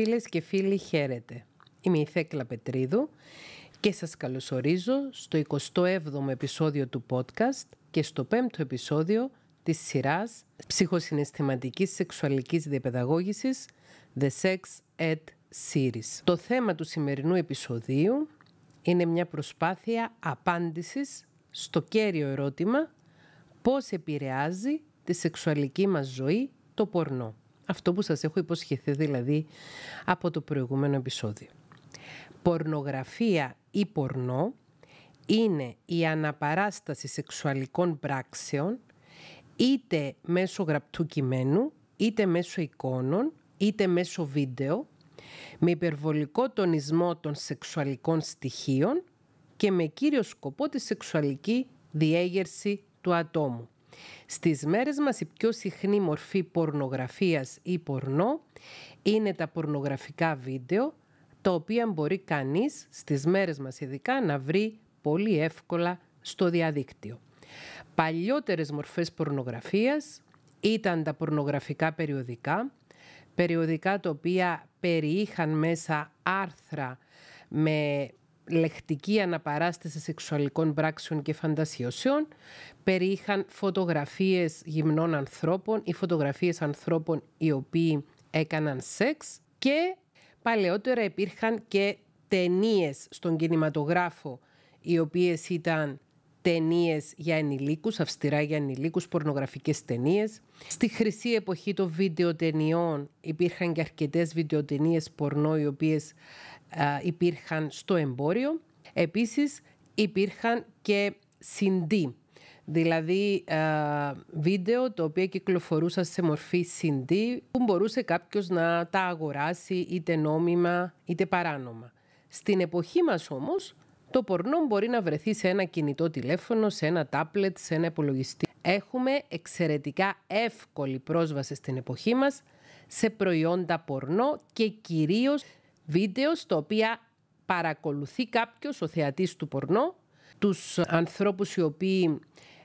Φίλες και φίλοι χαίρετε. Είμαι η Θέκλα Πετρίδου και σας καλωσορίζω στο 27ο επεισόδιο του podcast και στο 5ο επεισόδιο της σειράς ψυχοσυναισθηματικής σεξουαλικής διαπαιδαγώγησης The Sex Ed Series. Το θέμα του σημερινού επεισοδίου είναι μια προσπάθεια απάντησης στο κέριο ερώτημα πώς επηρεάζει τη σεξουαλική μας ζωή το πορνό. Αυτό που σας έχω υποσχεθεί δηλαδή από το προηγούμενο επεισόδιο. Πορνογραφία ή πορνό είναι η αναπαράσταση σεξουαλικών πράξεων είτε μέσω γραπτού κειμένου, είτε μέσω εικόνων, είτε μέσω βίντεο, με υπερβολικό τονισμό των σεξουαλικών στοιχείων και με κύριο σκοπό τη σεξουαλική διέγερση του ατόμου. Στις μέρες μας η πιο συχνή μορφή πορνογραφίας ή πορνό είναι τα πορνογραφικά βίντεο, τα οποία μπορεί κανείς στις μέρες μας ειδικά να βρει πολύ εύκολα στο διαδίκτυο. Παλιότερες μορφές πορνογραφίας ήταν τα πορνογραφικά περιοδικά, περιοδικά τα οποία περιείχαν μέσα άρθρα με λεκτική αναπαράσταση σεξουαλικών πράξεων και φαντασιώσεων. Περιείχαν φωτογραφίες γυμνών ανθρώπων ή φωτογραφίες ανθρώπων οι οποίοι έκαναν σεξ και παλαιότερα υπήρχαν και ταινίες στον κινηματογράφο οι οποίες ήταν ταινίες για ενηλίκους, αυστηρά για ενηλίκους, πορνογραφικές ταινίες. Στη χρυσή εποχή των βιντεοτενιών υπήρχαν και αρκετές βιντεοτενίες πορνό οι οποίες ε, υπήρχαν στο εμπόριο. Επίσης υπήρχαν και συντή, δηλαδή ε, βίντεο το οποίο κυκλοφορούσαν σε μορφή συντή που μπορούσε κάποιος να τα αγοράσει είτε νόμιμα είτε παράνομα. Στην εποχή μας όμως το πορνό μπορεί να βρεθεί σε ένα κινητό τηλέφωνο, σε ένα τάπλετ, σε ένα υπολογιστή. Έχουμε εξαιρετικά εύκολη πρόσβαση στην εποχή μας σε προϊόντα πορνό και κυρίως βίντεο στο οποία παρακολουθεί κάποιος, ο θεατής του πορνό, τους ανθρώπους οι οποίοι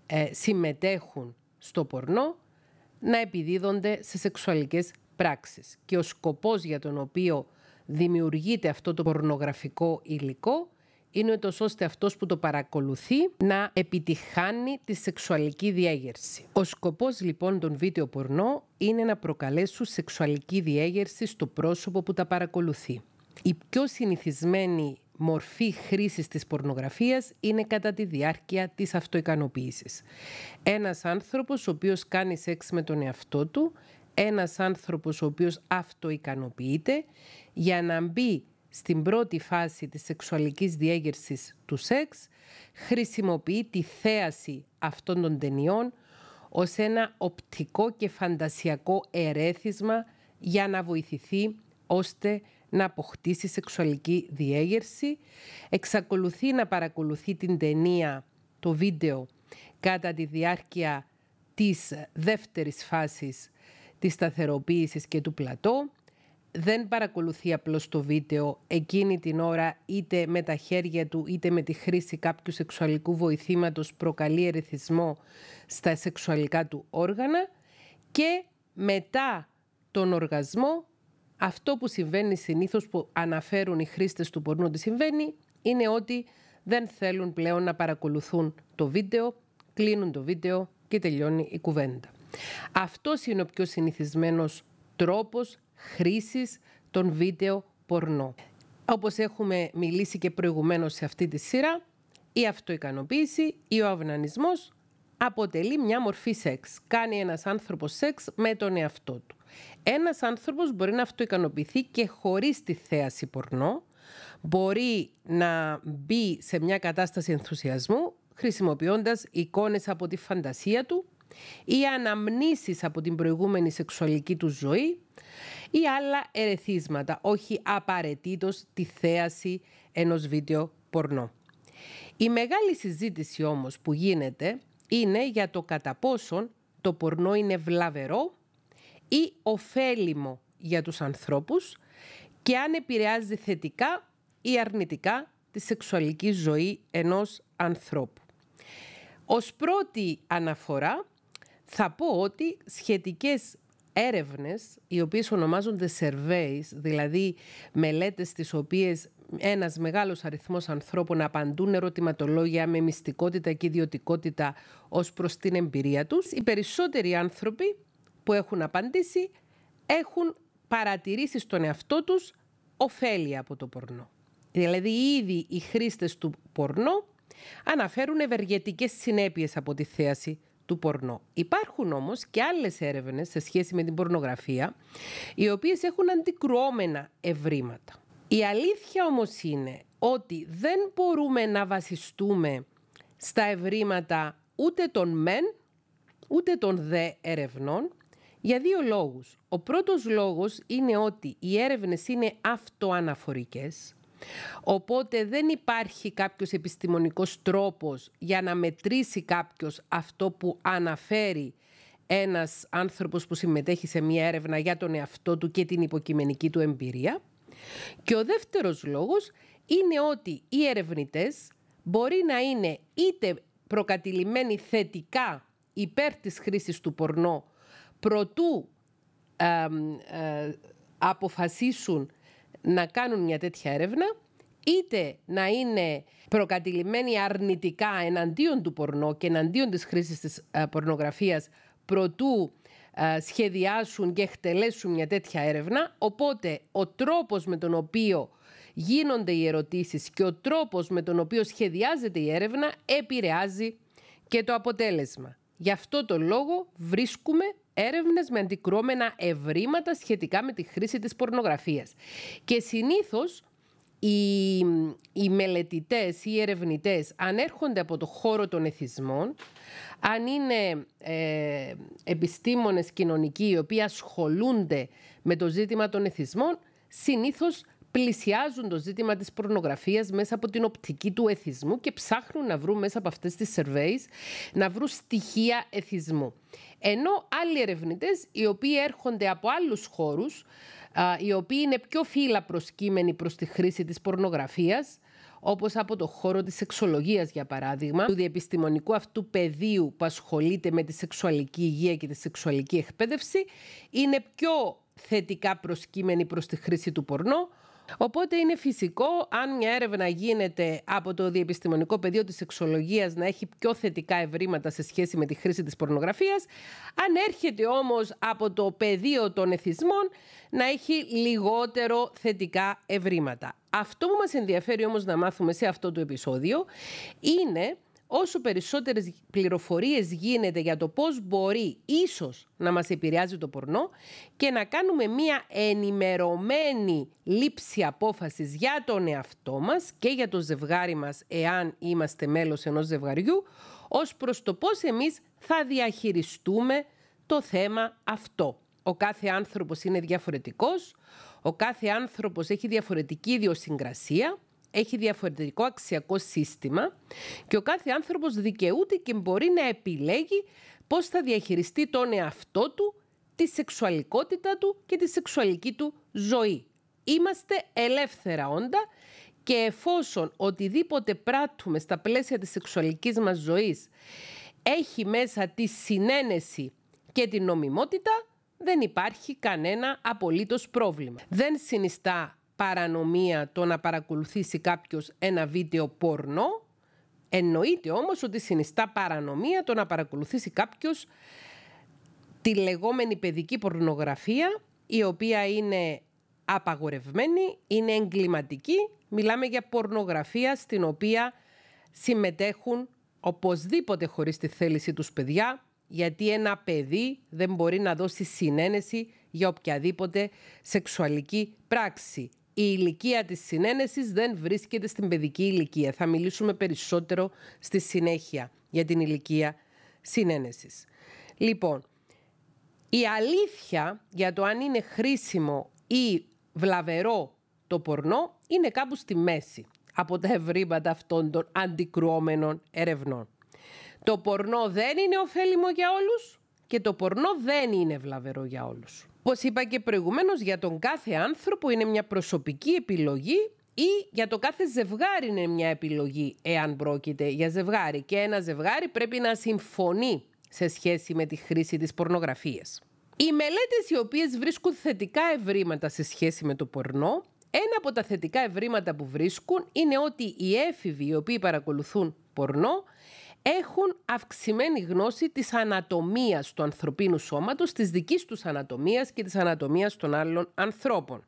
ε, συμμετέχουν στο πορνό, να επιδίδονται σε σεξουαλικές πράξεις. Και ο σκοπός για τον οποίο δημιουργείται αυτό το πορνογραφικό υλικό είναι το ώστε αυτός που το παρακολουθεί να επιτυχάνει τη σεξουαλική διέγερση. Ο σκοπός λοιπόν των βίντεο πορνό είναι να προκαλέσουν σεξουαλική διέγερση στο πρόσωπο που τα παρακολουθεί η πιο συνηθισμένη μορφή χρήσης της πορνογραφίας είναι κατά τη διάρκεια της αυτοικανοποίησης. Ένας άνθρωπος ο οποίος κάνει σεξ με τον εαυτό του, ένας άνθρωπος ο οποίος αυτοικανοποιείται για να μπει στην πρώτη φάση της σεξουαλικής διέγερσης του σεξ χρησιμοποιεί τη θέαση αυτών των ταινιών ως ένα οπτικό και φαντασιακό ερέθισμα για να βοηθηθεί ώστε να αποκτήσει σεξουαλική διέγερση. Εξακολουθεί να παρακολουθεί την ταινία, το βίντεο, κατά τη διάρκεια της δεύτερης φάσης της σταθεροποίησης και του πλατό. Δεν παρακολουθεί απλώς το βίντεο εκείνη την ώρα είτε με τα χέρια του είτε με τη χρήση κάποιου σεξουαλικού βοηθήματος προκαλεί ερεθισμό στα σεξουαλικά του όργανα και μετά τον οργασμό αυτό που συμβαίνει συνήθως που αναφέρουν οι χρήστες του πορνού ότι συμβαίνει είναι ότι δεν θέλουν πλέον να παρακολουθούν το βίντεο, κλείνουν το βίντεο και τελειώνει η κουβέντα. Αυτό είναι ο πιο συνηθισμένος τρόπος χρήσης των βίντεο πορνό. Όπως έχουμε μιλήσει και προηγουμένως σε αυτή τη σειρά, η αυτοικανοποίηση ή ο αυνανισμός αποτελεί μια μορφή σεξ. Κάνει ένας άνθρωπος σεξ με τον εαυτό του. Ένας άνθρωπος μπορεί να αυτοικανοποιηθεί και χωρίς τη θέαση πορνό, μπορεί να μπει σε μια κατάσταση ενθουσιασμού χρησιμοποιώντας εικόνες από τη φαντασία του ή αναμνήσεις από την προηγούμενη σεξουαλική του ζωή ή άλλα ερεθίσματα, όχι απαραίτητος τη θέαση ενός βίντεο πορνό. Η μεγάλη συζήτηση όμως που γίνεται είναι για το κατά πόσον το πορνό είναι βλαβερό ή ωφέλιμο για τους ανθρώπους και αν επηρεάζει θετικά ή αρνητικά τη σεξουαλική ζωή ενός ανθρώπου. Ως πρώτη αναφορά θα πω ότι σχετικές έρευνες, οι οποίες ονομάζονται surveys, δηλαδή μελέτες τις οποίες ένας μεγάλος αριθμός ανθρώπων απαντούν ερωτηματολόγια με μυστικότητα και ιδιωτικότητα ως προς την εμπειρία τους, οι περισσότεροι άνθρωποι που έχουν απαντήσει έχουν παρατηρήσει στον εαυτό τους ωφέλη από το πορνό. Δηλαδή ήδη οι χρήστες του πορνό αναφέρουν ευεργετικές συνέπειες από τη θέαση του πορνό. Υπάρχουν όμως και άλλες έρευνες σε σχέση με την πορνογραφία, οι οποίες έχουν αντικρουόμενα ευρήματα. Η αλήθεια όμως είναι ότι δεν μπορούμε να βασιστούμε στα ευρήματα ούτε των μεν, ούτε των δε ερευνών, για δύο λόγους. Ο πρώτος λόγος είναι ότι οι έρευνες είναι αυτοαναφορικές, οπότε δεν υπάρχει κάποιος επιστημονικός τρόπος για να μετρήσει κάποιος αυτό που αναφέρει ένας άνθρωπος που συμμετέχει σε μία έρευνα για τον εαυτό του και την υποκειμενική του εμπειρία. Και ο δεύτερος λόγος είναι ότι οι ερευνητές μπορεί να είναι είτε προκατηλημένοι θετικά υπέρ της χρήσης του πορνό προτού ε, αποφασίσουν να κάνουν μια τέτοια έρευνα, είτε να είναι προκατηλημένοι αρνητικά εναντίον του πορνό και εναντίον της χρήσης της ε, πορνογραφίας προτού ε, σχεδιάσουν και εκτελέσουν μια τέτοια έρευνα. Οπότε ο τρόπος με τον οποίο γίνονται οι ερωτήσεις και ο τρόπος με τον οποίο σχεδιάζεται η έρευνα επηρεάζει και το αποτέλεσμα. Γι' αυτό το λόγο βρίσκουμε έρευνες με αντικρώμενα ευρήματα σχετικά με τη χρήση της πορνογραφίας. Και συνήθως οι, οι μελετητές ή οι ερευνητές έρχονται από το χώρο των εθισμών, αν είναι ε, επιστήμονες κοινωνικοί οι οποίοι ασχολούνται με το ζήτημα των εθισμών, συνήθως πλησιάζουν το ζήτημα της πορνογραφίας μέσα από την οπτική του εθισμού και ψάχνουν να βρουν μέσα από αυτές τις surveys να βρουν στοιχεία εθισμού. Ενώ άλλοι ερευνητές οι οποίοι έρχονται από άλλους χώρους, οι οποίοι είναι πιο φύλλα προσκύμενοι προς τη χρήση της πορνογραφίας, όπως από το χώρο της σεξολογίας για παράδειγμα, του διεπιστημονικού αυτού πεδίου που ασχολείται με τη σεξουαλική υγεία και τη σεξουαλική εκπαίδευση, είναι πιο θετικά προσκύμενοι προς τη χρήση του πορνό, Οπότε είναι φυσικό αν μια έρευνα γίνεται από το διεπιστημονικό πεδίο της σεξολογίας να έχει πιο θετικά ευρήματα σε σχέση με τη χρήση της πορνογραφίας, αν έρχεται όμως από το πεδίο των εθισμών να έχει λιγότερο θετικά ευρήματα. Αυτό που μας ενδιαφέρει όμως να μάθουμε σε αυτό το επεισόδιο είναι όσο περισσότερες πληροφορίες γίνεται για το πώς μπορεί ίσως να μας επηρεάζει το πορνό και να κάνουμε μία ενημερωμένη λήψη απόφασης για τον εαυτό μας και για το ζευγάρι μας εάν είμαστε μέλος ενός ζευγαριού Ως προς το πώς εμείς θα διαχειριστούμε το θέμα αυτό. Ο κάθε άνθρωπος είναι διαφορετικός, ο κάθε άνθρωπος έχει διαφορετική ιδιοσυγκρασία έχει διαφορετικό αξιακό σύστημα και ο κάθε άνθρωπος δικαιούται και μπορεί να επιλέγει πώς θα διαχειριστεί τον εαυτό του, τη σεξουαλικότητα του και τη σεξουαλική του ζωή. Είμαστε ελεύθερα όντα και εφόσον οτιδήποτε πράττουμε στα πλαίσια της σεξουαλικής μας ζωής έχει μέσα τη συνένεση και την νομιμότητα, δεν υπάρχει κανένα απολύτως πρόβλημα. Δεν συνιστά παρανομία το να παρακολουθήσει κάποιος ένα βίντεο πόρνο. Εννοείται όμως ότι συνιστά παρανομία το να παρακολουθήσει κάποιος τη λεγόμενη παιδική πορνογραφία η οποία είναι απαγορευμένη, είναι εγκληματική. Μιλάμε για πορνογραφία στην οποία συμμετέχουν οπωσδήποτε χωρίς τη θέληση τους παιδιά γιατί ένα παιδί δεν μπορεί να δώσει συνένεση για οποιαδήποτε σεξουαλική πράξη η ηλικία της συνένεσης δεν βρίσκεται στην παιδική ηλικία. Θα μιλήσουμε περισσότερο στη συνέχεια για την ηλικία συνένεσης. Λοιπόν, η αλήθεια για το αν είναι χρήσιμο ή βλαβερό το πορνό είναι κάπου στη μέση από τα ευρήματα αυτών των αντικρουόμενων ερευνών. Το πορνό δεν είναι ωφέλιμο για όλους, και το πορνό δεν είναι βλαβερό για όλους. Όπως είπα και προηγουμένως, για τον κάθε άνθρωπο είναι μια προσωπική επιλογή ή για το κάθε ζευγάρι είναι μια επιλογή εάν πρόκειται για ζευγάρι και ένα ζευγάρι πρέπει να συμφωνεί σε σχέση με τη χρήση της πορνογραφίας. Οι μελέτες οι οποίες βρίσκουν θετικά ευρήματα σε σχέση με το πορνό, ένα από τα θετικά ευρήματα που βρίσκουν είναι ότι οι έφηβοι οι οποίοι παρακολουθούν πορνό έχουν αυξημένη γνώση της ανατομίας του ανθρωπίνου σώματος, της δικής τους ανατομίας και της ανατομίας των άλλων ανθρώπων.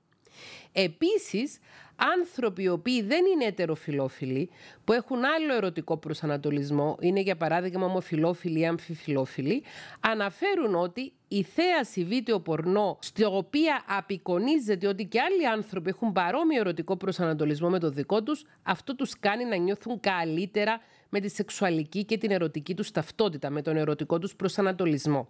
Επίσης, άνθρωποι οι οποίοι δεν είναι ετεροφιλόφιλοι, που έχουν άλλο ερωτικό προσανατολισμό, είναι για παράδειγμα ομοφιλόφιλοι ή αμφιφιλόφιλοι, αναφέρουν ότι η θέαση βίντεο πορνό, στην οποία απεικονίζεται ότι και άλλοι άνθρωποι έχουν παρόμοιο ερωτικό προσανατολισμό με το δικό τους, αυτό τους κάνει να νιώθουν καλύτερα με τη σεξουαλική και την ερωτική τους ταυτότητα, με τον ερωτικό τους προσανατολισμό.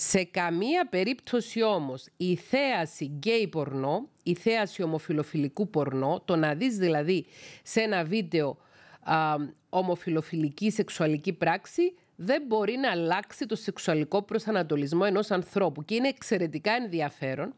Σε καμία περίπτωση όμως η θέαση γκέι πορνό η θέαση ομοφιλοφιλικού πορνό, το να δεις δηλαδή σε ένα βίντεο α, ομοφιλοφιλική σεξουαλική πράξη, δεν μπορεί να αλλάξει το σεξουαλικό προσανατολισμό ενός ανθρώπου. Και είναι εξαιρετικά ενδιαφέρον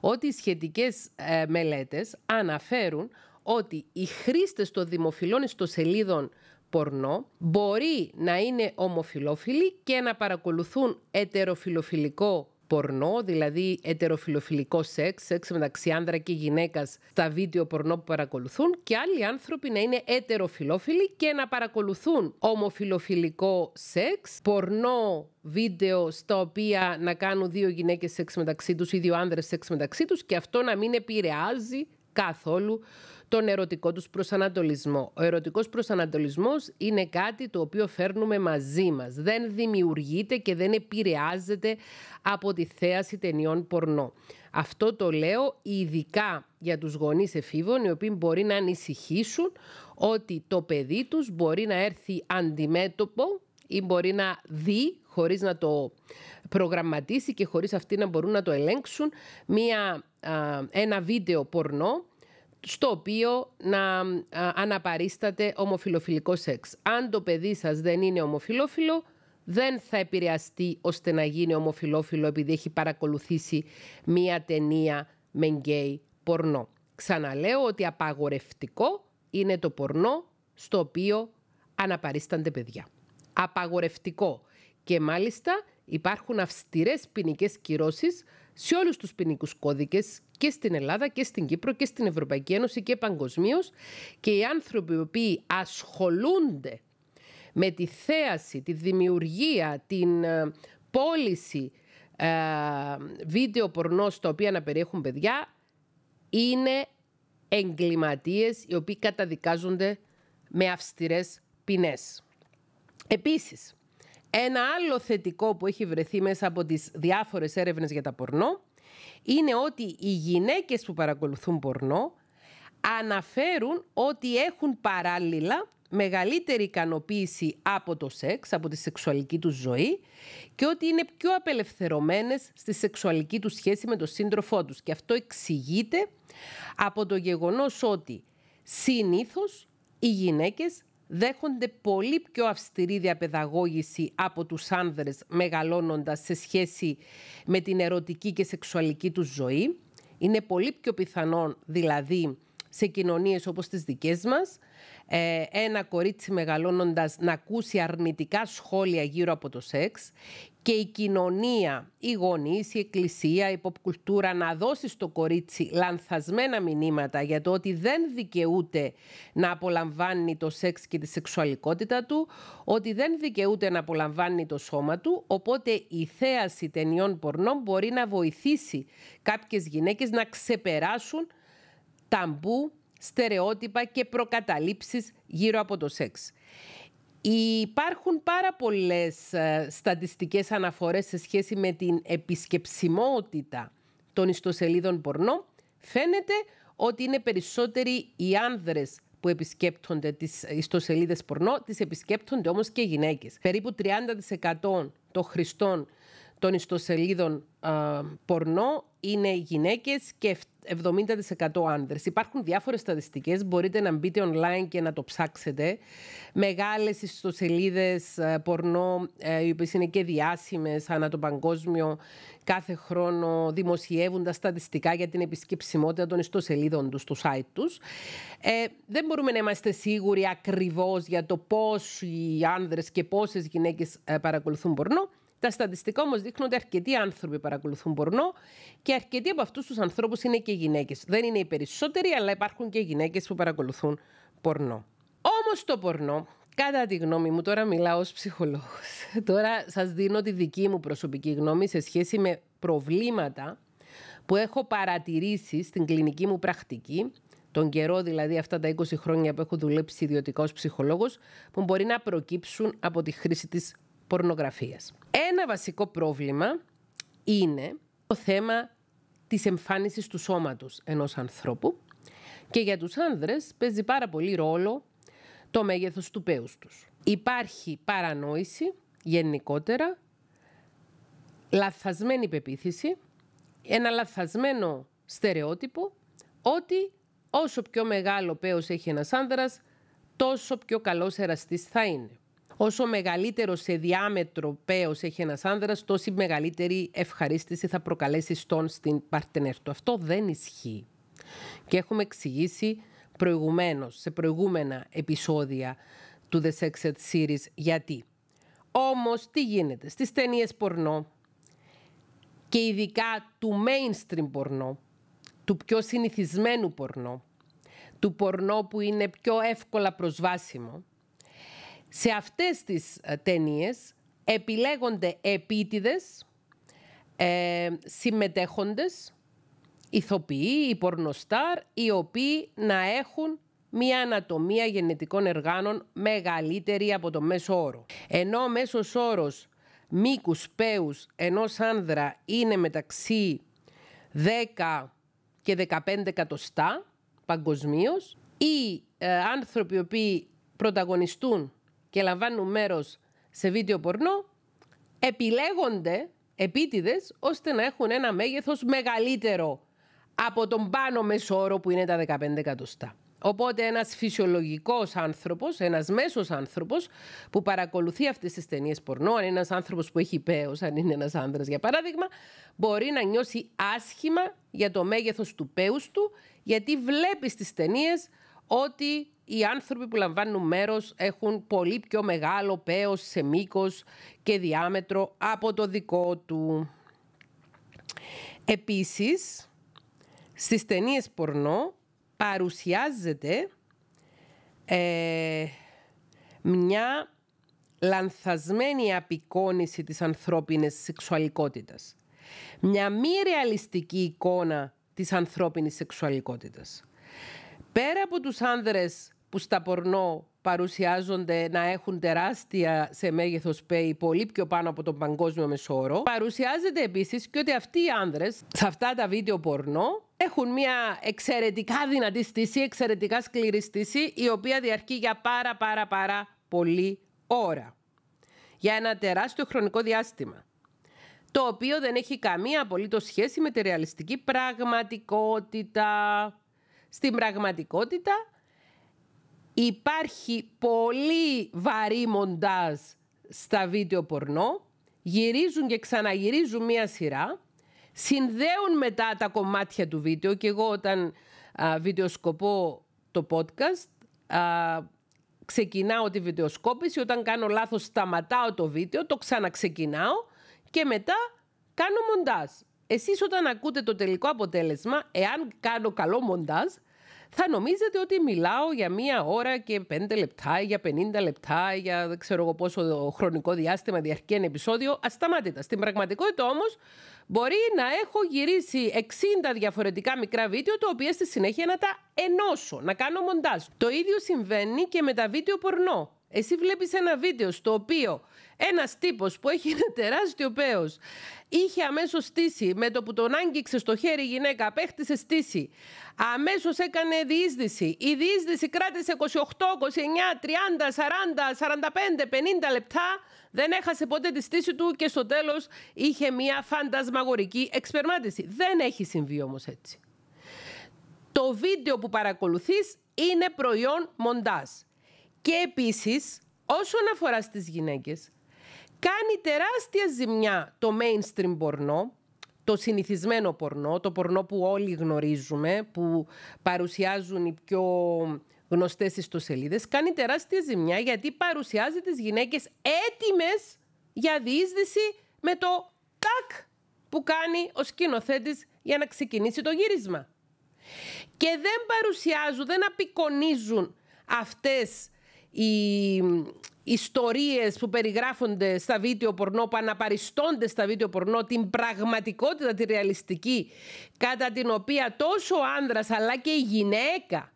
ότι οι σχετικές ε, μελέτες αναφέρουν ότι οι χρήστες των δημοφιλών ιστοσελίδων πορνό μπορεί να είναι ομοφιλόφιλοι και να παρακολουθούν ετεροφιλοφιλικό πορνό, δηλαδή ετεροφιλοφιλικό σεξ, σεξ μεταξύ άνδρα και γυναίκας στα βίντεο πορνό που παρακολουθούν, και άλλοι άνθρωποι να είναι ετεροφιλόφιλοι και να παρακολουθούν ομοφιλοφιλικό σεξ, πορνό βίντεο στα οποία να κάνουν δύο γυναίκες σεξ μεταξύ τους ή δύο άνδρες σεξ μεταξύ τους και αυτό να μην επηρεάζει καθόλου τον ερωτικό τους προσανατολισμό. Ο ερωτικός προσανατολισμός είναι κάτι το οποίο φέρνουμε μαζί μας. Δεν δημιουργείται και δεν επηρεάζεται από τη θέαση ταινιών πορνό. Αυτό το λέω ειδικά για τους γονείς εφήβων, οι οποίοι μπορεί να ανησυχήσουν ότι το παιδί τους μπορεί να έρθει αντιμέτωπο ή μπορεί να δει χωρίς να το προγραμματίσει και χωρίς αυτοί να μπορούν να το ελέγξουν μια, ένα βίντεο πορνό στο οποίο να αναπαρίσταται ομοφιλοφιλικό σεξ. Αν το παιδί σας δεν είναι ομοφιλόφιλο, δεν θα επηρεαστεί ώστε να γίνει ομοφιλόφιλο επειδή έχει παρακολουθήσει μία ταινία με γκέι πορνό. Ξαναλέω ότι απαγορευτικό είναι το πορνό στο οποίο αναπαρίστανται παιδιά. Απαγορευτικό. Και μάλιστα υπάρχουν αυστηρές ποινικές κυρώσεις σε όλους τους ποινικούς κώδικες και στην Ελλάδα και στην Κύπρο και στην Ευρωπαϊκή Ένωση και παγκοσμίως. Και οι άνθρωποι οι οποίοι ασχολούνται με τη θέαση, τη δημιουργία, την ε, πώληση ε, βίντεο πορνός στα οποία να περιέχουν παιδιά είναι εγκληματίες οι οποίοι καταδικάζονται με αυστηρές ποινές. Επίσης, ένα άλλο θετικό που έχει βρεθεί μέσα από τις διάφορες έρευνες για τα πορνό είναι ότι οι γυναίκες που παρακολουθούν πορνό αναφέρουν ότι έχουν παράλληλα μεγαλύτερη ικανοποίηση από το σεξ, από τη σεξουαλική τους ζωή και ότι είναι πιο απελευθερωμένες στη σεξουαλική τους σχέση με τον σύντροφό τους. Και αυτό εξηγείται από το γεγονός ότι συνήθως οι γυναίκες δέχονται πολύ πιο αυστηρή διαπαιδαγώγηση από τους άνδρες μεγαλώνοντας σε σχέση με την ερωτική και σεξουαλική τους ζωή. Είναι πολύ πιο πιθανόν δηλαδή σε κοινωνίες όπως τις δικές μας ε, ένα κορίτσι μεγαλώνοντας να ακούσει αρνητικά σχόλια γύρω από το σεξ και η κοινωνία, οι γονείς, η εκκλησία, η κουλτούρα να δώσει στο κορίτσι λανθασμένα μηνύματα για το ότι δεν δικαιούται να απολαμβάνει το σεξ και τη σεξουαλικότητα του, ότι δεν δικαιούται να απολαμβάνει το σώμα του, οπότε η θέαση ταινιών πορνών μπορεί να βοηθήσει κάποιες γυναίκες να ξεπεράσουν ταμπού, στερεότυπα και προκαταλήψεις γύρω από το σεξ. Υπάρχουν πάρα πολλές ε, στατιστικές αναφορές σε σχέση με την επισκεψιμότητα των ιστοσελίδων πορνό. Φαίνεται ότι είναι περισσότεροι οι άνδρες που επισκέπτονται τις ιστοσελίδες πορνό, τις επισκέπτονται όμως και οι γυναίκες. Περίπου 30% των χρηστών των ιστοσελίδων πορνό είναι γυναίκες και 70% άνδρες. Υπάρχουν διάφορες στατιστικές, μπορείτε να μπείτε online και να το ψάξετε. Μεγάλες ιστοσελίδες πορνό, ε, οι οποίες είναι και διάσημες ανά το παγκόσμιο, κάθε χρόνο δημοσιεύουν τα στατιστικά για την επισκεψιμότητα των ιστοσελίδων τους, στο site τους. Ε, δεν μπορούμε να είμαστε σίγουροι ακριβώς για το πόσοι άνδρες και πόσες γυναίκες ε, παρακολουθούν πορνό, τα στατιστικά όμως δείχνουν ότι αρκετοί άνθρωποι παρακολουθούν πορνό και αρκετοί από αυτούς τους ανθρώπους είναι και γυναίκες. Δεν είναι οι περισσότεροι, αλλά υπάρχουν και γυναίκες που παρακολουθούν πορνό. Όμως το πορνό, κατά τη γνώμη μου, τώρα μιλάω ως ψυχολόγος. Τώρα σας δίνω τη δική μου προσωπική γνώμη σε σχέση με προβλήματα που έχω παρατηρήσει στην κλινική μου πρακτική τον καιρό δηλαδή αυτά τα 20 χρόνια που έχω δουλέψει ιδιωτικά ως ψυχολόγος, που μπορεί να προκύψουν από τη χρήση της πορνογραφίας. Ένα βασικό πρόβλημα είναι το θέμα της εμφάνισης του σώματος ενός ανθρώπου και για τους άνδρες παίζει πάρα πολύ ρόλο το μέγεθος του πέους τους. Υπάρχει παρανόηση γενικότερα, λαθασμένη πεποίθηση, ένα λαθασμένο στερεότυπο ότι όσο πιο μεγάλο πέος έχει ένας άνδρας, τόσο πιο καλός εραστής θα είναι. Όσο μεγαλύτερο σε διάμετρο πέος έχει ένας άνδρας, τόση μεγαλύτερη ευχαρίστηση θα προκαλέσει στον στην παρτενέρ του. Αυτό δεν ισχύει. Και έχουμε εξηγήσει προηγουμένως, σε προηγούμενα επεισόδια του The Sex Series, γιατί. Όμως, τι γίνεται. Στις ταινίες πορνό και ειδικά του mainstream πορνό, του πιο συνηθισμένου πορνό, του πορνό που είναι πιο εύκολα προσβάσιμο, σε αυτές τις ε, ταινίες επιλέγονται επίτηδες, ε, συμμετέχοντες, ηθοποιοί, οι πορνοστάρ, οι οποίοι να έχουν μία ανατομία γενετικών εργάνων μεγαλύτερη από το μέσο όρο. Ενώ ο μέσος όρος μήκους πέους ενός άνδρα είναι μεταξύ 10 και 15 εκατοστά παγκοσμίως, οι ε, άνθρωποι οι οποίοι πρωταγωνιστούν και λαμβάνουν μέρος σε βίντεο πορνό επιλέγονται επίτηδες ώστε να έχουν ένα μέγεθος μεγαλύτερο από τον πάνω όρο που είναι τα 15 εκατοστά. Οπότε ένας φυσιολογικός άνθρωπος, ένας μέσος άνθρωπος που παρακολουθεί αυτές τις ταινίες πορνό, αν είναι ένας άνθρωπος που έχει πέος, αν είναι ένας άνδρας για παράδειγμα, μπορεί να νιώσει άσχημα για το μέγεθος του πέους του, γιατί βλέπει στις ταινίες ότι οι άνθρωποι που λαμβάνουν μέρος έχουν πολύ πιο μεγάλο πέος σε μήκος και διάμετρο από το δικό του. Επίσης, στις ταινίες πορνό παρουσιάζεται ε, μια λανθασμένη απεικόνηση της ανθρώπινης σεξουαλικότητας. Μια μη ρεαλιστική εικόνα της ανθρώπινης σεξουαλικότητας. Πέρα από τους άνδρες που στα πορνό παρουσιάζονται να έχουν τεράστια σε μέγεθος πέι, πολύ πιο πάνω από τον παγκόσμιο μεσόρο. Παρουσιάζεται επίσης και ότι αυτοί οι άνδρες σε αυτά τα βίντεο πορνό έχουν μια εξαιρετικά δυνατή στήση, εξαιρετικά σκληρή στήση, η οποία διαρκεί για πάρα πάρα πάρα πολύ ώρα. Για ένα τεράστιο χρονικό διάστημα. Το οποίο δεν έχει καμία απολύτως σχέση με τη ρεαλιστική πραγματικότητα. Στην πραγματικότητα Υπάρχει πολύ βαρύ μοντάζ στα βίντεο πορνό. Γυρίζουν και ξαναγυρίζουν μία σειρά. Συνδέουν μετά τα κομμάτια του βίντεο. Και εγώ όταν α, βιντεοσκοπώ το podcast, α, ξεκινάω τη βιντεοσκόπηση. Όταν κάνω λάθος σταματάω το βίντεο, το ξαναξεκινάω και μετά κάνω μοντάζ. Εσείς όταν ακούτε το τελικό αποτέλεσμα, εάν κάνω καλό μοντάζ, θα νομίζετε ότι μιλάω για μία ώρα και πέντε λεπτά, ή για 50 λεπτά, ή για δεν ξέρω εγώ πόσο χρονικό διάστημα διαρκεί ένα επεισόδιο. Ασταμάτητα. Στην πραγματικότητα όμως μπορεί να έχω γυρίσει 60 διαφορετικά μικρά βίντεο, τα οποία στη συνέχεια να τα ενώσω, να κάνω μοντάζ. Το ίδιο συμβαίνει και με τα βίντεο πορνό. Εσύ βλέπεις ένα βίντεο στο οποίο ένας τύπος που έχει ένα τεράστιο πέος είχε αμέσως στήσει με το που τον άγγιξε στο χέρι η γυναίκα, απέκτησε στήση. Αμέσως έκανε διείσδυση. Η διείσδυση κράτησε 28, 29, 30, 40, 45, 50 λεπτά. Δεν έχασε ποτέ τη στήση του και στο τέλος είχε μια φαντασμαγορική εξπερμάτιση. Δεν έχει συμβεί όμως έτσι. Το βίντεο που παρακολουθείς είναι προϊόν μοντάζ. Και επίσης, όσον αφορά στις γυναίκες, κάνει τεράστια ζημιά το mainstream πορνό, το συνηθισμένο πορνό, το πορνό που όλοι γνωρίζουμε, που παρουσιάζουν οι πιο γνωστές ιστοσελίδες, κάνει τεράστια ζημιά γιατί παρουσιάζει τις γυναίκες έτοιμες για διείσδυση με το τάκ που κάνει ο σκηνοθέτης για να ξεκινήσει το γύρισμα. Και δεν παρουσιάζουν, δεν απεικονίζουν αυτές οι ιστορίες που περιγράφονται στα βίντεο πορνό, που αναπαριστώνται στα βίντεο πορνό, την πραγματικότητα, τη ρεαλιστική, κατά την οποία τόσο ο άνδρας αλλά και η γυναίκα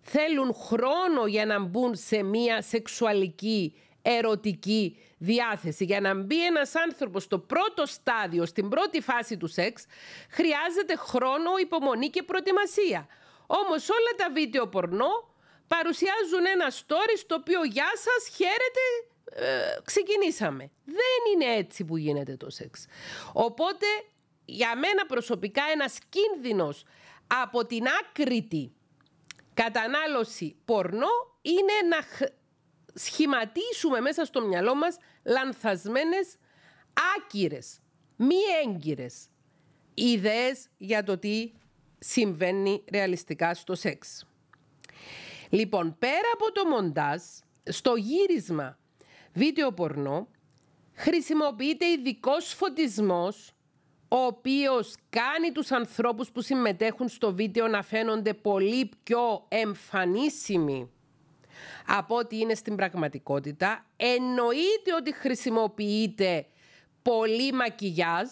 θέλουν χρόνο για να μπουν σε μία σεξουαλική, ερωτική διάθεση. Για να μπει ένας άνθρωπος στο πρώτο στάδιο, στην πρώτη φάση του σεξ, χρειάζεται χρόνο, υπομονή και προετοιμασία. Όμως όλα τα βίντεο πορνό παρουσιάζουν ένα story στο οποίο «Γεια σας, χαίρετε, ε, ξεκινήσαμε». Δεν είναι έτσι που γίνεται το σεξ. Οπότε, για μένα προσωπικά, ένας κίνδυνος από την άκρητη κατανάλωση πορνό είναι να σχηματίσουμε μέσα στο μυαλό μας λανθασμένες, άκυρες, μη έγκυρες ιδέες για το τι συμβαίνει ρεαλιστικά στο σεξ. Λοιπόν, πέρα από το μοντάζ, στο γύρισμα βίντεο πορνό, χρησιμοποιείται ειδικός φωτισμός, ο οποίος κάνει τους ανθρώπους που συμμετέχουν στο βίντεο να φαίνονται πολύ πιο εμφανίσιμοι από ό,τι είναι στην πραγματικότητα. Εννοείται ότι χρησιμοποιείται πολύ μακιγιάζ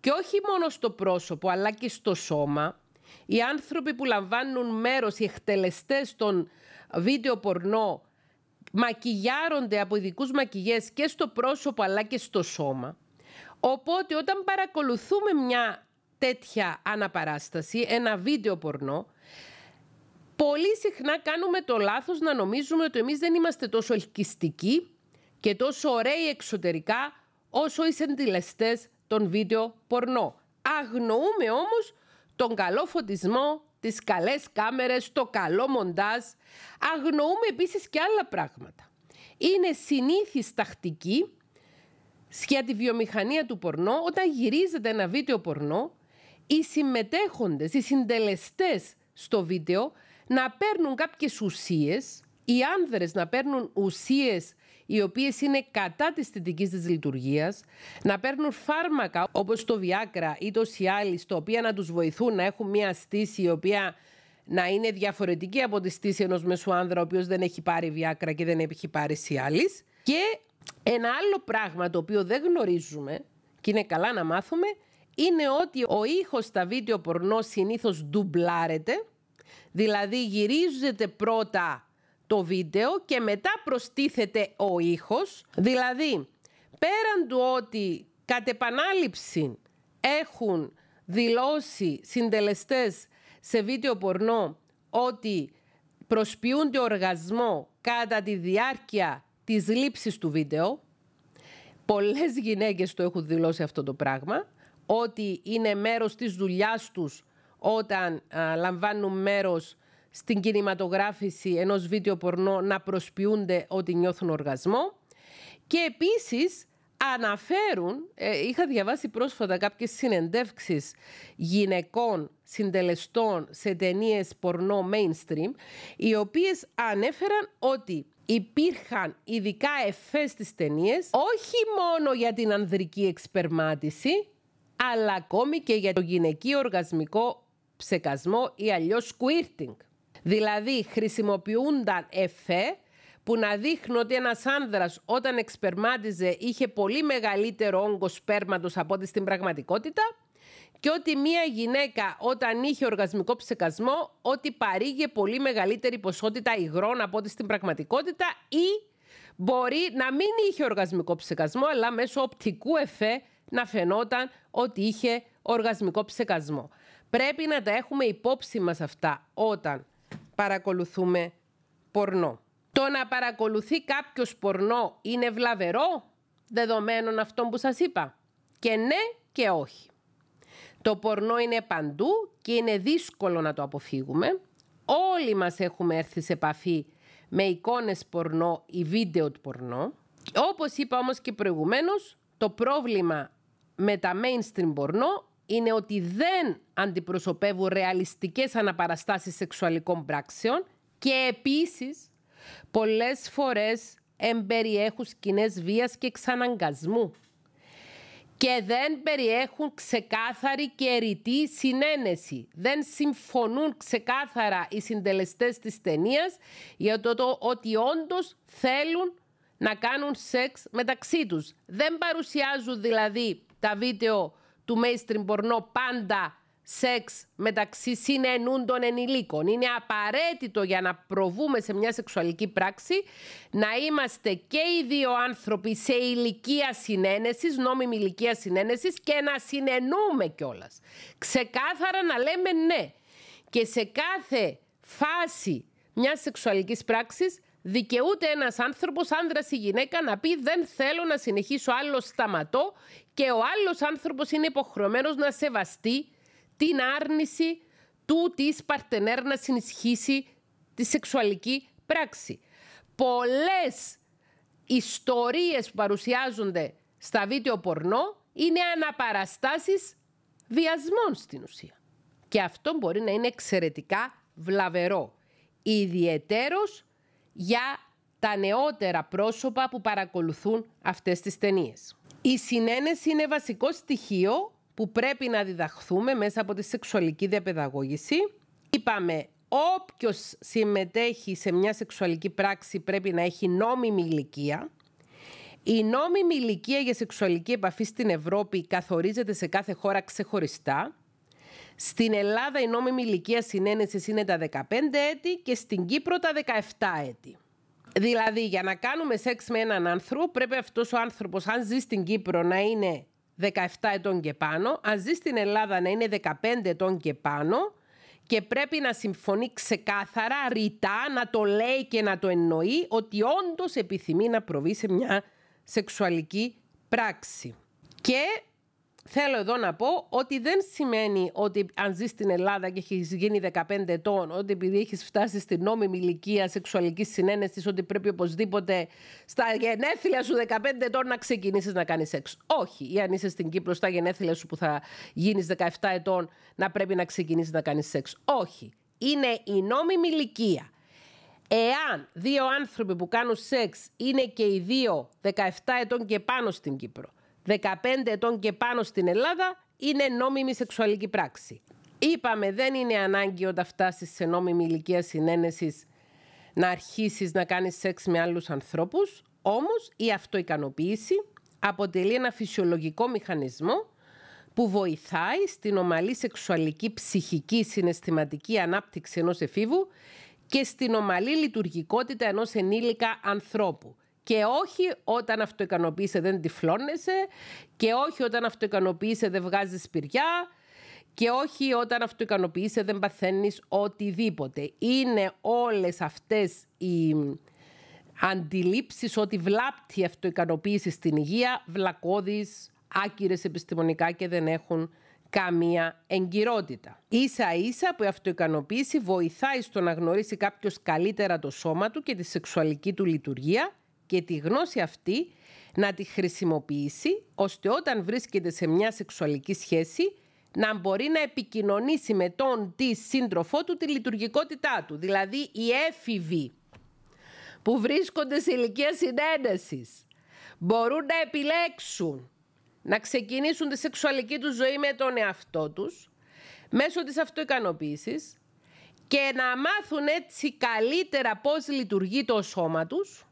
και όχι μόνο στο πρόσωπο αλλά και στο σώμα. Οι άνθρωποι που λαμβάνουν μέρος, οι εκτελεστές των βίντεο πορνό, μακιγιάρονται από ειδικούς μακιγιές και στο πρόσωπο αλλά και στο σώμα. Οπότε όταν παρακολουθούμε μια τέτοια αναπαράσταση, ένα βίντεο πορνό, πολύ συχνά κάνουμε το λάθος να νομίζουμε ότι εμείς δεν είμαστε τόσο ελκυστικοί και τόσο ωραίοι εξωτερικά όσο οι συντηλεστές των βίντεο πορνό. Αγνοούμε όμως τον καλό φωτισμό, τις καλές κάμερες, το καλό μοντάζ. Αγνοούμε επίσης και άλλα πράγματα. Είναι συνήθις τακτική για τη βιομηχανία του πορνό, όταν γυρίζεται ένα βίντεο πορνό, οι συμμετέχοντες, οι συντελεστές στο βίντεο να παίρνουν κάποιες ουσίες, οι άνδρες να παίρνουν ουσίες οι οποίες είναι κατά της θετικής της λειτουργίας, να παίρνουν φάρμακα όπως το Βιάκρα ή το Cialis, τα οποία να τους βοηθούν να έχουν μια στήση η οποία να είναι διαφορετική από τη στήση ενός άνδρα, ο οποίος δεν έχει πάρει Βιάκρα και δεν έχει πάρει Cialis. Και ένα άλλο πράγμα το οποίο δεν γνωρίζουμε και είναι καλά να μάθουμε είναι ότι ο ήχος στα βίντεο πορνό συνήθως ντουμπλάρεται Δηλαδή γυρίζεται πρώτα το βίντεο και μετά προστίθεται ο ήχος. Δηλαδή, πέραν του ότι κατ' επανάληψη έχουν δηλώσει συντελεστές σε βίντεο πορνό ότι προσποιούνται οργασμό κατά τη διάρκεια της λήψης του βίντεο. Πολλές γυναίκες το έχουν δηλώσει αυτό το πράγμα, ότι είναι μέρος της δουλειάς τους όταν λαμβάνουν μέρος στην κινηματογράφηση ενός βίντεο πορνό να προσποιούνται ότι νιώθουν οργασμό. Και επίσης αναφέρουν, ε, είχα διαβάσει πρόσφατα κάποιες συνεντεύξεις γυναικών συντελεστών σε ταινίες πορνό mainstream, οι οποίες ανέφεραν ότι υπήρχαν ειδικά εφές στις ταινίες, όχι μόνο για την ανδρική εξπερμάτιση, αλλά ακόμη και για το γυναικείο οργασμικό ψεκασμό ή αλλιώς squirting. Δηλαδή χρησιμοποιούνταν εφέ που να δείχνουν ότι ένας άνδρας όταν εξπερμάτιζε είχε πολύ μεγαλύτερο όγκο σπέρματος από ό,τι στην πραγματικότητα και ότι μία γυναίκα όταν είχε οργασμικό ψεκασμό ότι παρήγε πολύ μεγαλύτερη ποσότητα υγρών από ό,τι στην πραγματικότητα ή μπορεί να μην είχε οργασμικό ψεκασμό αλλά μέσω οπτικού εφέ να φαινόταν ότι είχε οργασμικό ψεκασμό. Πρέπει να τα έχουμε υπόψη μας αυτά όταν παρακολουθούμε πορνό. Το να παρακολουθεί κάποιος πορνό είναι βλαβερό, δεδομένων αυτών που σας είπα. Και ναι και όχι. Το πορνό είναι παντού και είναι δύσκολο να το αποφύγουμε. Όλοι μας έχουμε έρθει σε επαφή με εικόνες πορνό ή βίντεο του πορνό. Όπως είπα όμως και προηγουμένως, το πρόβλημα με τα mainstream πορνό είναι ότι δεν αντιπροσωπεύουν ρεαλιστικές αναπαραστάσεις σεξουαλικών πράξεων και επίσης πολλές φορές εμπεριέχουν σκηνές βίας και εξαναγκασμού και δεν περιέχουν ξεκάθαρη και ερητή συνένεση. Δεν συμφωνούν ξεκάθαρα οι συντελεστές της ταινίας για το, το ότι όντως θέλουν να κάνουν σεξ μεταξύ τους. Δεν παρουσιάζουν δηλαδή τα βίντεο του mainstream πορνό πάντα σεξ μεταξύ συνενούν των ενηλίκων. Είναι απαραίτητο για να προβούμε σε μια σεξουαλική πράξη να είμαστε και οι δύο άνθρωποι σε ηλικία συνένεσης, νόμιμη ηλικία συνένεσης και να συνενούμε κιόλας. Ξεκάθαρα να λέμε ναι. Και σε κάθε φάση μιας σεξουαλικής πράξης δικαιούται ένας άνθρωπος, άνδρας ή γυναίκα, να πει δεν θέλω να συνεχίσω άλλο σταματώ και ο άλλος άνθρωπος είναι υποχρεωμένος να σεβαστεί την άρνηση του της παρτενέρ να συνισχύσει τη σεξουαλική πράξη. Πολλές ιστορίες που παρουσιάζονται στα βίντεο πορνό είναι αναπαραστάσεις βιασμών στην ουσία. Και αυτό μπορεί να είναι εξαιρετικά βλαβερό. Ιδιαιτέρως για τα νεότερα πρόσωπα που παρακολουθούν αυτές τις ταινίες. Η συνένεση είναι βασικό στοιχείο που πρέπει να διδαχθούμε μέσα από τη σεξουαλική διαπαιδαγώγηση. Είπαμε, όποιος συμμετέχει σε μια σεξουαλική πράξη πρέπει να έχει νόμιμη ηλικία. Η νόμιμη ηλικία για σεξουαλική επαφή στην Ευρώπη καθορίζεται σε κάθε χώρα ξεχωριστά. Στην Ελλάδα η νόμιμη ηλικία συνένεσης είναι τα 15 έτη και στην Κύπρο τα 17 έτη. Δηλαδή, για να κάνουμε σεξ με έναν άνθρωπο, πρέπει αυτός ο άνθρωπος, αν ζει στην Κύπρο, να είναι 17 ετών και πάνω, αν ζει στην Ελλάδα να είναι 15 ετών και πάνω και πρέπει να συμφωνεί ξεκάθαρα, ρητά, να το λέει και να το εννοεί ότι όντως επιθυμεί να προβεί σε μια σεξουαλική πράξη. Και Θέλω εδώ να πω ότι δεν σημαίνει ότι αν ζεις στην Ελλάδα και έχεις γίνει 15 ετών, ότι επειδή έχεις φτάσει στην νόμιμη ηλικία σεξουαλικής συνένεσης, ότι πρέπει οπωσδήποτε στα γενέθλια σου 15 ετών να ξεκινήσεις να κάνεις σεξ. Όχι. Ή αν είσαι στην Κύπρο, στα γενέθλια σου που θα γίνεις 17 ετών, να πρέπει να ξεκινήσεις να κάνεις σεξ. Όχι. Είναι η νόμιμη ηλικία. Εάν δύο άνθρωποι που κάνουν σεξ είναι και οι δύο 17 ετών και πάνω στην Κύπρο 15 ετών και πάνω στην Ελλάδα είναι νόμιμη σεξουαλική πράξη. Είπαμε δεν είναι ανάγκη όταν φτάσεις σε νόμιμη ηλικία συνένεσης να αρχίσεις να κάνεις σεξ με άλλους ανθρώπους, όμως η αυτοικανοποίηση αποτελεί ένα φυσιολογικό μηχανισμό που βοηθάει στην ομαλή σεξουαλική ψυχική συναισθηματική ανάπτυξη ενός εφήβου και στην ομαλή λειτουργικότητα ενός ενήλικα ανθρώπου. Και όχι όταν αυτοικανοποίησε δεν τυφλώνεσαι και όχι όταν αυτοικανοποίησε δεν βγάζεις σπηριά και όχι όταν αυτοικανοποίησε δεν παθαίνεις οτιδήποτε. Είναι όλες αυτές οι αντιλήψεις ότι βλάπτει η αυτοικανοποίηση στην υγεία, βλακώδεις, άκυρες επιστημονικά και δεν έχουν καμία εγκυρότητα. Ίσα ίσα που η αυτοικανοποίηση βοηθάει στο να γνωρίσει κάποιος καλύτερα το σώμα του και τη σεξουαλική του λειτουργία και τη γνώση αυτή να τη χρησιμοποιήσει ώστε όταν βρίσκεται σε μια σεξουαλική σχέση να μπορεί να επικοινωνήσει με τον τη σύντροφό του τη λειτουργικότητά του. Δηλαδή οι έφηβοι που βρίσκονται σε ηλικία συνένεσης μπορούν να επιλέξουν να ξεκινήσουν τη σεξουαλική τους ζωή με τον εαυτό τους μέσω της αυτοικανοποίησης και να μάθουν έτσι καλύτερα πώς λειτουργεί το σώμα τους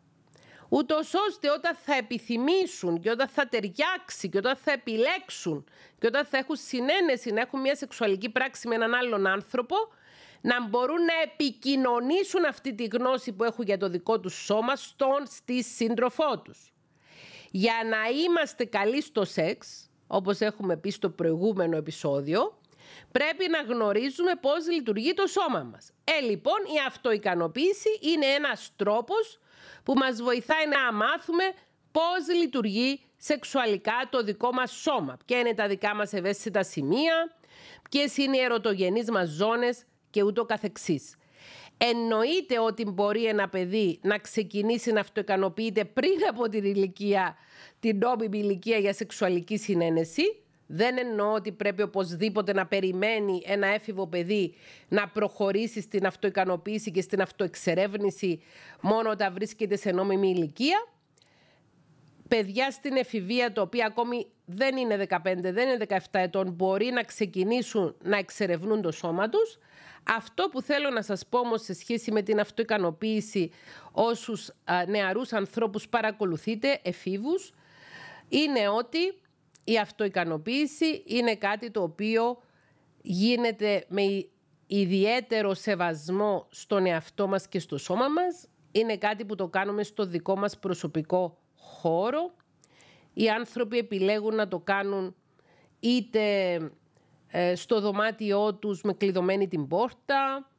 ούτως ώστε όταν θα επιθυμήσουν και όταν θα ταιριάξει και όταν θα επιλέξουν και όταν θα έχουν συνένεση να έχουν μια σεξουαλική πράξη με έναν άλλον άνθρωπο, να μπορούν να επικοινωνήσουν αυτή τη γνώση που έχουν για το δικό τους σώμα στον στη σύντροφό τους. Για να είμαστε καλοί στο σεξ, όπως έχουμε πει στο προηγούμενο επεισόδιο, πρέπει να γνωρίζουμε πώς λειτουργεί το σώμα μας. Ε, λοιπόν, η αυτοικανοποίηση είναι ένας τρόπος που μας βοηθάει να μάθουμε πώς λειτουργεί σεξουαλικά το δικό μας σώμα, ποια είναι τα δικά μας ευαίσθητα σημεία, Ποιες είναι οι ερωτογενείς μας ζώνες και ούτω καθεξής. Εννοείται ότι μπορεί ένα παιδί να ξεκινήσει να αυτοικανοποιείται πριν από την ηλικία, την νόμιμη ηλικία για σεξουαλική συνένεση, δεν εννοώ ότι πρέπει οπωσδήποτε να περιμένει ένα έφηβο παιδί να προχωρήσει στην αυτοικανοποίηση και στην αυτοεξερεύνηση μόνο όταν βρίσκεται σε νόμιμη ηλικία. Παιδιά στην εφηβεία, το οποία ακόμη δεν είναι 15, δεν είναι 17 ετών, μπορεί να ξεκινήσουν να εξερευνούν το σώμα τους. Αυτό που θέλω να σας πω όμως σε σχέση με την αυτοικανοποίηση όσους νεαρούς ανθρώπους παρακολουθείτε, εφήβους, είναι ότι η αυτοικανοποίηση είναι κάτι το οποίο γίνεται με ιδιαίτερο σεβασμό στον εαυτό μας και στο σώμα μας. Είναι κάτι που το κάνουμε στο δικό μας προσωπικό χώρο. Οι άνθρωποι επιλέγουν να το κάνουν είτε ε, στο δωμάτιό τους με κλειδωμένη την πόρτα,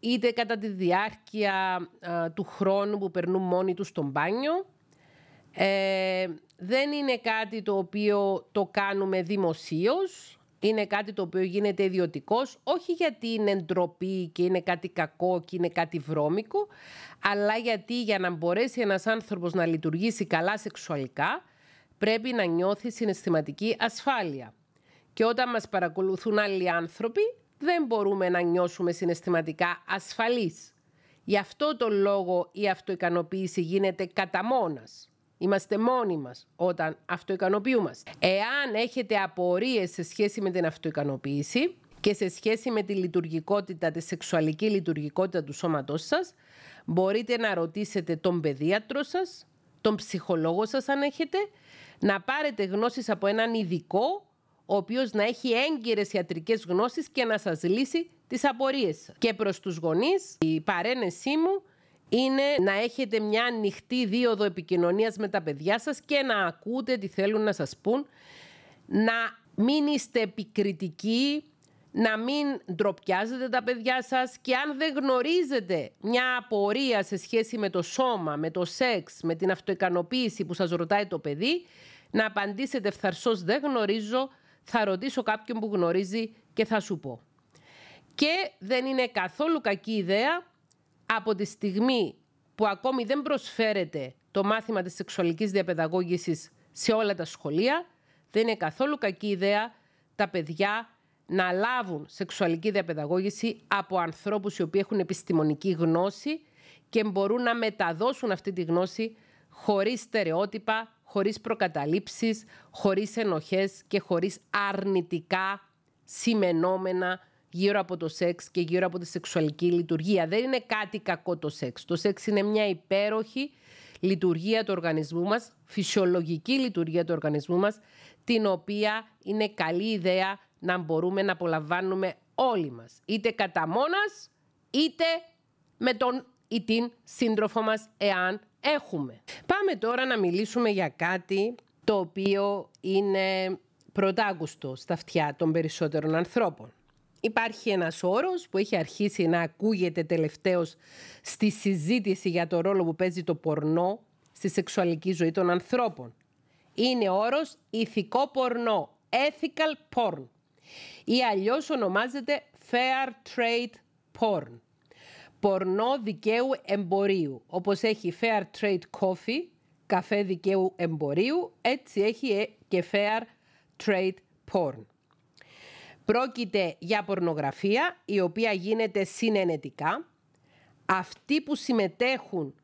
είτε κατά τη διάρκεια ε, του χρόνου που περνούν μόνοι τους στο μπάνιο. Ε, δεν είναι κάτι το οποίο το κάνουμε δημοσίως, είναι κάτι το οποίο γίνεται ιδιωτικός, όχι γιατί είναι ντροπή και είναι κάτι κακό και είναι κάτι βρώμικο, αλλά γιατί για να μπορέσει ένας άνθρωπος να λειτουργήσει καλά σεξουαλικά, πρέπει να νιώθει συναισθηματική ασφάλεια. Και όταν μας παρακολουθούν άλλοι άνθρωποι, δεν μπορούμε να νιώσουμε συναισθηματικά ασφαλείς. Γι' αυτό το λόγο η αυτοικανοποίηση γίνεται κατά μόνας. Είμαστε μόνοι μας όταν αυτοικανοποιούμαστε. Εάν έχετε απορίες σε σχέση με την αυτοικανοποίηση και σε σχέση με τη λειτουργικότητα, τη σεξουαλική λειτουργικότητα του σώματός σας, μπορείτε να ρωτήσετε τον παιδίατρο σας, τον ψυχολόγο σας αν έχετε, να πάρετε γνώσεις από έναν ειδικό, ο οποίος να έχει έγκυρες ιατρικές γνώσεις και να σας λύσει τις απορίες. Και προς τους γονείς, η παρένεσή μου είναι να έχετε μια ανοιχτή δίωδο επικοινωνίας με τα παιδιά σας και να ακούτε τι θέλουν να σας πούν, να μην είστε επικριτικοί, να μην ντροπιάζετε τα παιδιά σας και αν δεν γνωρίζετε μια απορία σε σχέση με το σώμα, με το σεξ, με την αυτοικανοποίηση που σας ρωτάει το παιδί, να απαντήσετε φθαρσός δεν γνωρίζω, θα ρωτήσω κάποιον που γνωρίζει και θα σου πω. Και δεν είναι καθόλου κακή ιδέα από τη στιγμή που ακόμη δεν προσφέρεται το μάθημα της σεξουαλικής διαπαιδαγώγησης σε όλα τα σχολεία, δεν είναι καθόλου κακή ιδέα τα παιδιά να λάβουν σεξουαλική διαπαιδαγώγηση από ανθρώπους οι οποίοι έχουν επιστημονική γνώση και μπορούν να μεταδώσουν αυτή τη γνώση χωρίς στερεότυπα, χωρίς προκαταλήψεις, χωρίς ενοχές και χωρίς αρνητικά σημενόμενα γύρω από το σεξ και γύρω από τη σεξουαλική λειτουργία. Δεν είναι κάτι κακό το σεξ. Το σεξ είναι μια υπέροχη λειτουργία του οργανισμού μας, φυσιολογική λειτουργία του οργανισμού μας, την οποία είναι καλή ιδέα να μπορούμε να απολαμβάνουμε όλοι μας. Είτε κατά μόνας, είτε με τον ή την σύντροφο μας, εάν έχουμε. Πάμε τώρα να μιλήσουμε για κάτι το οποίο είναι πρωτάγουστο στα αυτιά των περισσότερων ανθρώπων. Υπάρχει ένας όρος που έχει αρχίσει να ακούγεται τελευταίως στη συζήτηση για το ρόλο που παίζει το πορνό στη σεξουαλική ζωή των ανθρώπων. Είναι όρος ηθικό πορνό, ethical porn ή αλλιώς ονομάζεται fair trade porn. Πορνό δικαίου εμπορίου, όπως έχει fair trade coffee, καφέ δικαίου εμπορίου, έτσι έχει ε, και fair trade porn. Πρόκειται για πορνογραφία η οποία γίνεται συνενετικά. Αυτοί που συμμετέχουν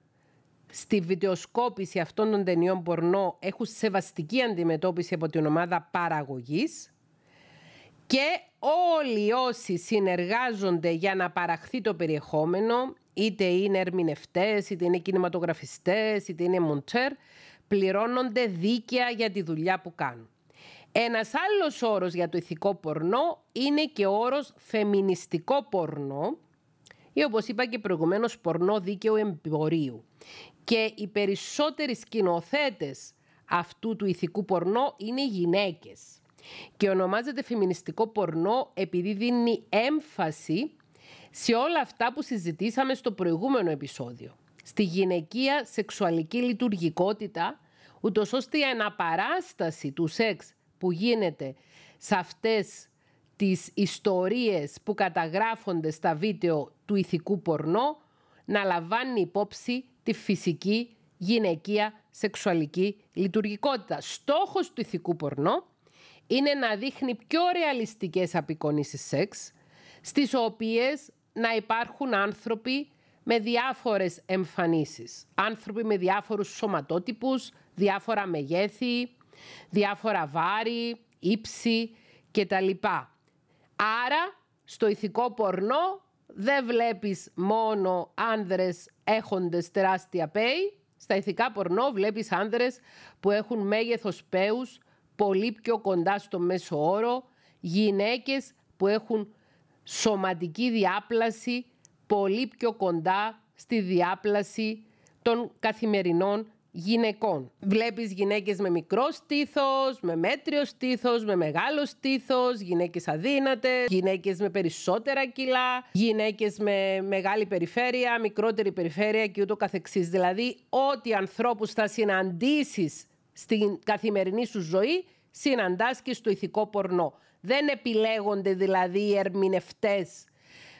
στη βιντεοσκόπηση αυτών των ταινιών πορνό έχουν σεβαστική αντιμετώπιση από την ομάδα παραγωγής και όλοι όσοι συνεργάζονται για να παραχθεί το περιεχόμενο, είτε είναι ερμηνευτές, είτε είναι κινηματογραφιστές, είτε είναι μοντέρ, πληρώνονται δίκαια για τη δουλειά που κάνουν. Ένας άλλος όρος για το ηθικό πορνό είναι και ο όρος φεμινιστικό πορνό ή όπως είπα και προηγουμένως πορνό δίκαιο εμπορίου. Και οι περισσότεροι σκηνοθέτες αυτού του ηθικού πορνό είναι γυναίκες. Και ονομάζεται φεμινιστικό πορνό επειδή δίνει έμφαση σε όλα αυτά που συζητήσαμε στο προηγούμενο επεισόδιο. Στη γυναικεία σεξουαλική λειτουργικότητα, ούτως ώστε η αναπαράσταση του σεξ που γίνεται σε αυτές τις ιστορίες που καταγράφονται στα βίντεο του ηθικού πορνό να λαμβάνει υπόψη τη φυσική γυναικεία σεξουαλική λειτουργικότητα. Στόχος του ηθικού πορνό είναι να δείχνει πιο ρεαλιστικές απεικονίσεις σεξ, στις οποίες να υπάρχουν άνθρωποι με διάφορες εμφανίσεις. Άνθρωποι με διάφορους σωματότυπους, διάφορα μεγέθη, διάφορα βάρη, ύψη κτλ. Άρα στο ηθικό πορνό δεν βλέπεις μόνο άνδρες έχοντες τεράστια πέη, στα ηθικά πορνό βλέπεις άνδρες που έχουν μέγεθος πέους πολύ πιο κοντά στο μέσο όρο, γυναίκες που έχουν σωματική διάπλαση πολύ πιο κοντά στη διάπλαση των καθημερινών γυναικών. Βλέπεις γυναίκες με μικρό στήθος, με μέτριο στήθος, με μεγάλο στήθος, γυναίκες αδύνατες, γυναίκες με περισσότερα κιλά, γυναίκες με μεγάλη περιφέρεια, μικρότερη περιφέρεια και ούτω καθεξής. Δηλαδή, ό,τι ανθρώπους θα συναντήσεις στην καθημερινή σου ζωή, συναντάς και στο ηθικό πορνό. Δεν επιλέγονται δηλαδή οι ερμηνευτές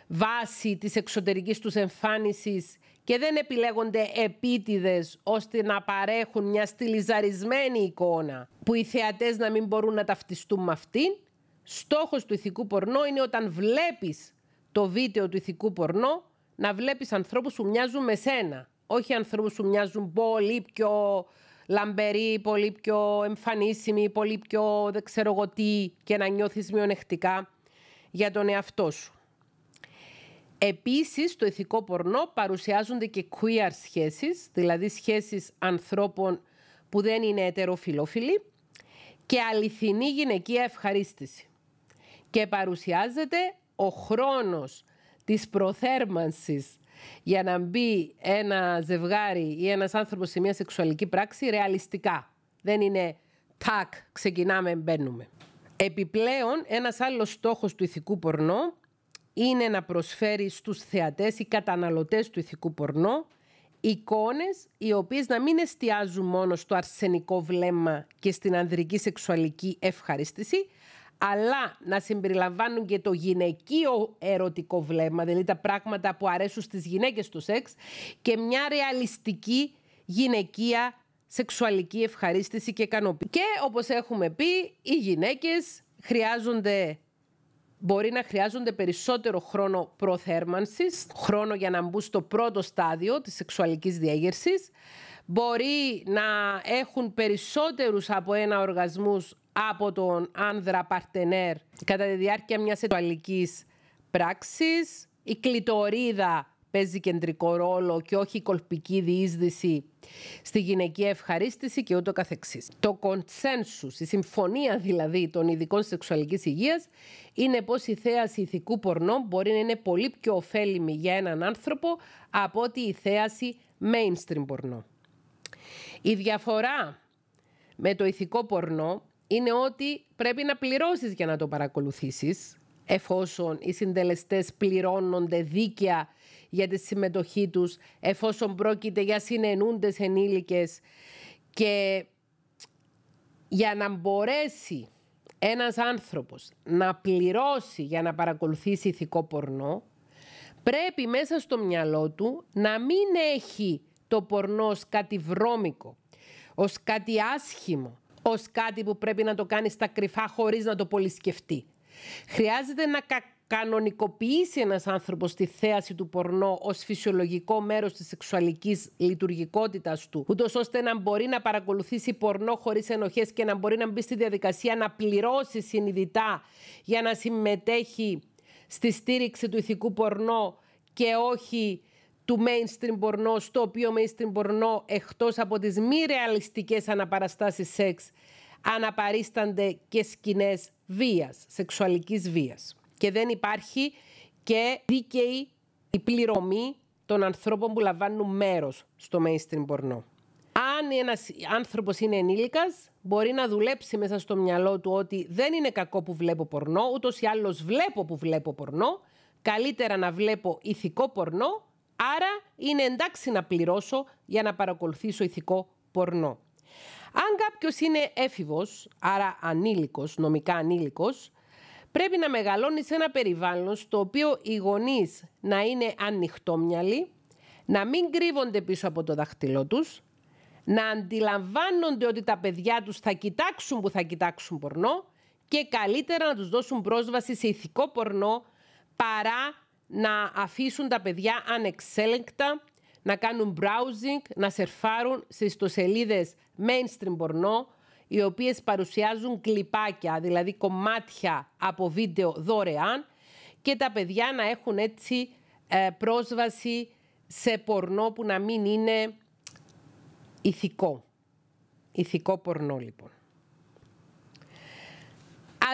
βάσει της εξωτερικής τους εμφάνισης και δεν επιλέγονται επίτηδες ώστε να παρέχουν μια στυλιζαρισμένη εικόνα που οι θεατές να μην μπορούν να ταυτιστούν με αυτήν. Στόχος του ηθικού πορνό είναι όταν βλέπεις το βίντεο του ηθικού πορνό να βλέπεις ανθρώπους που μοιάζουν με σένα. Όχι ανθρώπους που μοιάζουν πολύ πιο λαμπεροί, πολύ πιο εμφανίσιμοι, πολύ πιο δεν ξέρω τι και να νιώθεις μειονεκτικά για τον εαυτό σου. Επίσης, στο ηθικό πορνό παρουσιάζονται και queer σχέσεις, δηλαδή σχέσεις ανθρώπων που δεν είναι ετεροφιλόφιλοι και αληθινή γυναικεία ευχαρίστηση. Και παρουσιάζεται ο χρόνος της προθέρμανσης για να μπει ένα ζευγάρι ή ένας άνθρωπος σε μια σεξουαλική πράξη ρεαλιστικά. Δεν είναι τάκ, ξεκινάμε, μπαίνουμε. Επιπλέον, ένας άλλος στόχος του ηθικού πορνό είναι να προσφέρει στους θεατές ή καταναλωτές του ηθικού πορνό εικόνες οι οποίες να μην εστιάζουν μόνο στο αρσενικό βλέμμα και στην ανδρική σεξουαλική ευχαρίστηση, αλλά να συμπεριλαμβάνουν και το γυναικείο ερωτικό βλέμμα, δηλαδή τα πράγματα που αρέσουν στις γυναίκες του σεξ και μια ρεαλιστική γυναικεία σεξουαλική ευχαρίστηση και ικανοποίηση. Και όπως έχουμε πει, οι γυναίκες χρειάζονται μπορεί να χρειάζονται περισσότερο χρόνο προθέρμανσης, χρόνο για να μπουν στο πρώτο στάδιο της σεξουαλικής διέγερσης, μπορεί να έχουν περισσότερους από ένα οργασμούς από τον άνδρα παρτενέρ κατά τη διάρκεια μιας σεξουαλικής πράξης. Η κλητορίδα παίζει κεντρικό ρόλο και όχι κολπική διείσδυση στη γυναική ευχαρίστηση και ούτω καθεξής. Το consensus, η συμφωνία δηλαδή των ειδικών σεξουαλικής υγείας είναι πως η θέαση ηθικού πορνό μπορεί να είναι πολύ πιο ωφέλιμη για έναν άνθρωπο από ότι η θέαση mainstream πορνό. Η διαφορά με το ηθικό πορνό είναι ότι πρέπει να πληρώσεις για να το παρακολουθήσεις εφόσον οι συντελεστές πληρώνονται δίκαια για τη συμμετοχή τους εφόσον πρόκειται για συνενούντες ενήλικες και για να μπορέσει ένας άνθρωπος να πληρώσει για να παρακολουθήσει ηθικό πορνό πρέπει μέσα στο μυαλό του να μην έχει το πορνό ως κάτι βρώμικο, ως κάτι άσχημο, ως κάτι που πρέπει να το κάνει στα κρυφά χωρίς να το πολυσκεφτεί. Χρειάζεται να κανονικοποιήσει ένας άνθρωπος τη θέαση του πορνό ως φυσιολογικό μέρος της σεξουαλικής λειτουργικότητας του, ούτως ώστε να μπορεί να παρακολουθήσει πορνό χωρίς ενοχές και να μπορεί να μπει στη διαδικασία να πληρώσει συνειδητά για να συμμετέχει στη στήριξη του ηθικού πορνό και όχι του mainstream πορνό, στο οποίο mainstream πορνό εκτός από τις μη ρεαλιστικές αναπαραστάσεις σεξ αναπαρίστανται και σκηνές βίας, σεξουαλικής βίας και δεν υπάρχει και δίκαιη η πληρωμή των ανθρώπων που λαμβάνουν μέρος στο mainstream πορνό. Αν ένας άνθρωπος είναι ενήλικας, μπορεί να δουλέψει μέσα στο μυαλό του ότι δεν είναι κακό που βλέπω πορνό, ούτως ή άλλως βλέπω που βλέπω πορνό, καλύτερα να βλέπω ηθικό πορνό, άρα είναι εντάξει να πληρώσω για να παρακολουθήσω ηθικό πορνό. Αν κάποιος είναι έφηβος, άρα ανήλικος, νομικά ανήλικος, Πρέπει να μεγαλώνεις σε ένα περιβάλλον στο οποίο οι γονείς να είναι ανοιχτόμυαλοι, να μην κρύβονται πίσω από το δάχτυλό τους, να αντιλαμβάνονται ότι τα παιδιά τους θα κοιτάξουν που θα κοιτάξουν πορνό και καλύτερα να τους δώσουν πρόσβαση σε ηθικό πορνό παρά να αφήσουν τα παιδιά ανεξέλεγκτα, να κάνουν browsing, να σερφάρουν σε ιστοσελίδες mainstream πορνό, οι οποίες παρουσιάζουν κλιπάκια, δηλαδή κομμάτια από βίντεο δωρεάν και τα παιδιά να έχουν έτσι ε, πρόσβαση σε πορνό που να μην είναι ηθικό. Ηθικό πορνό λοιπόν.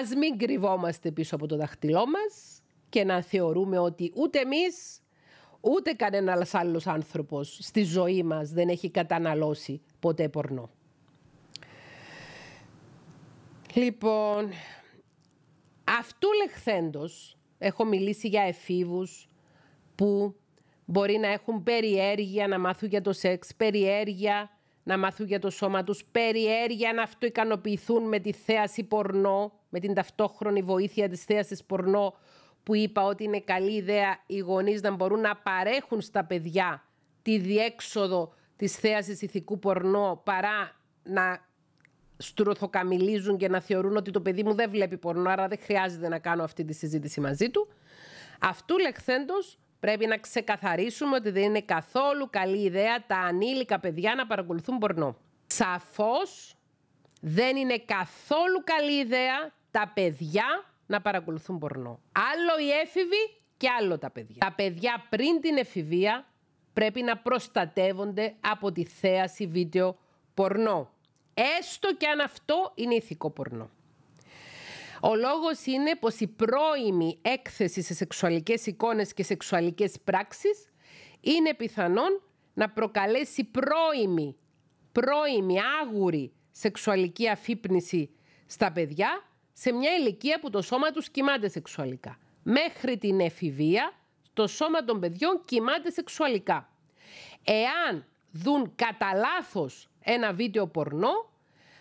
Ας μην κρυβόμαστε πίσω από το δαχτυλό μας και να θεωρούμε ότι ούτε εμείς, ούτε κανένας άλλος άνθρωπος στη ζωή μας δεν έχει καταναλώσει ποτέ πορνό. Λοιπόν, αυτού λεχθέντος έχω μιλήσει για εφήβους που μπορεί να έχουν περιέργεια να μάθουν για το σεξ, περιέργεια να μάθουν για το σώμα τους, περιέργεια να αυτοικανοποιηθούν με τη θέαση πορνό, με την ταυτόχρονη βοήθεια της θέασης πορνό που είπα ότι είναι καλή ιδέα οι γονείς να μπορούν να παρέχουν στα παιδιά τη διέξοδο της θέασης ηθικού πορνό παρά να ...στρωθοκαμιλίζουν και να θεωρούν ότι το παιδί μου δεν βλέπει πορνό, άρα δεν χρειάζεται να κάνω αυτή τη συζήτηση μαζί του. Αυτού λεχθέντος πρέπει να ξεκαθαρίσουμε ότι δεν είναι καθόλου καλή ιδέα τα ανήλικα παιδιά να παρακολουθούν πορνό. Σαφώς δεν είναι καθόλου καλή ιδέα τα παιδιά να παρακολουθούν πορνό. Άλλο οι έφηβοι και άλλο τα παιδιά. Τα παιδιά πριν την εφηβεία πρέπει να προστατεύονται από τη θέαση βίντεο πορνό έστω και αν αυτό είναι ηθικό πορνό. Ο λόγος είναι πως η πρώιμη έκθεση σε σεξουαλικές εικόνες και σεξουαλικές πράξεις είναι πιθανόν να προκαλέσει πρώιμη, πρώιμη άγουρη σεξουαλική αφύπνιση στα παιδιά σε μια ηλικία που το σώμα τους κοιμάται σεξουαλικά. Μέχρι την εφηβεία το σώμα των παιδιών κοιμάται σεξουαλικά. Εάν δουν κατά λάθος ένα βίντεο πορνό,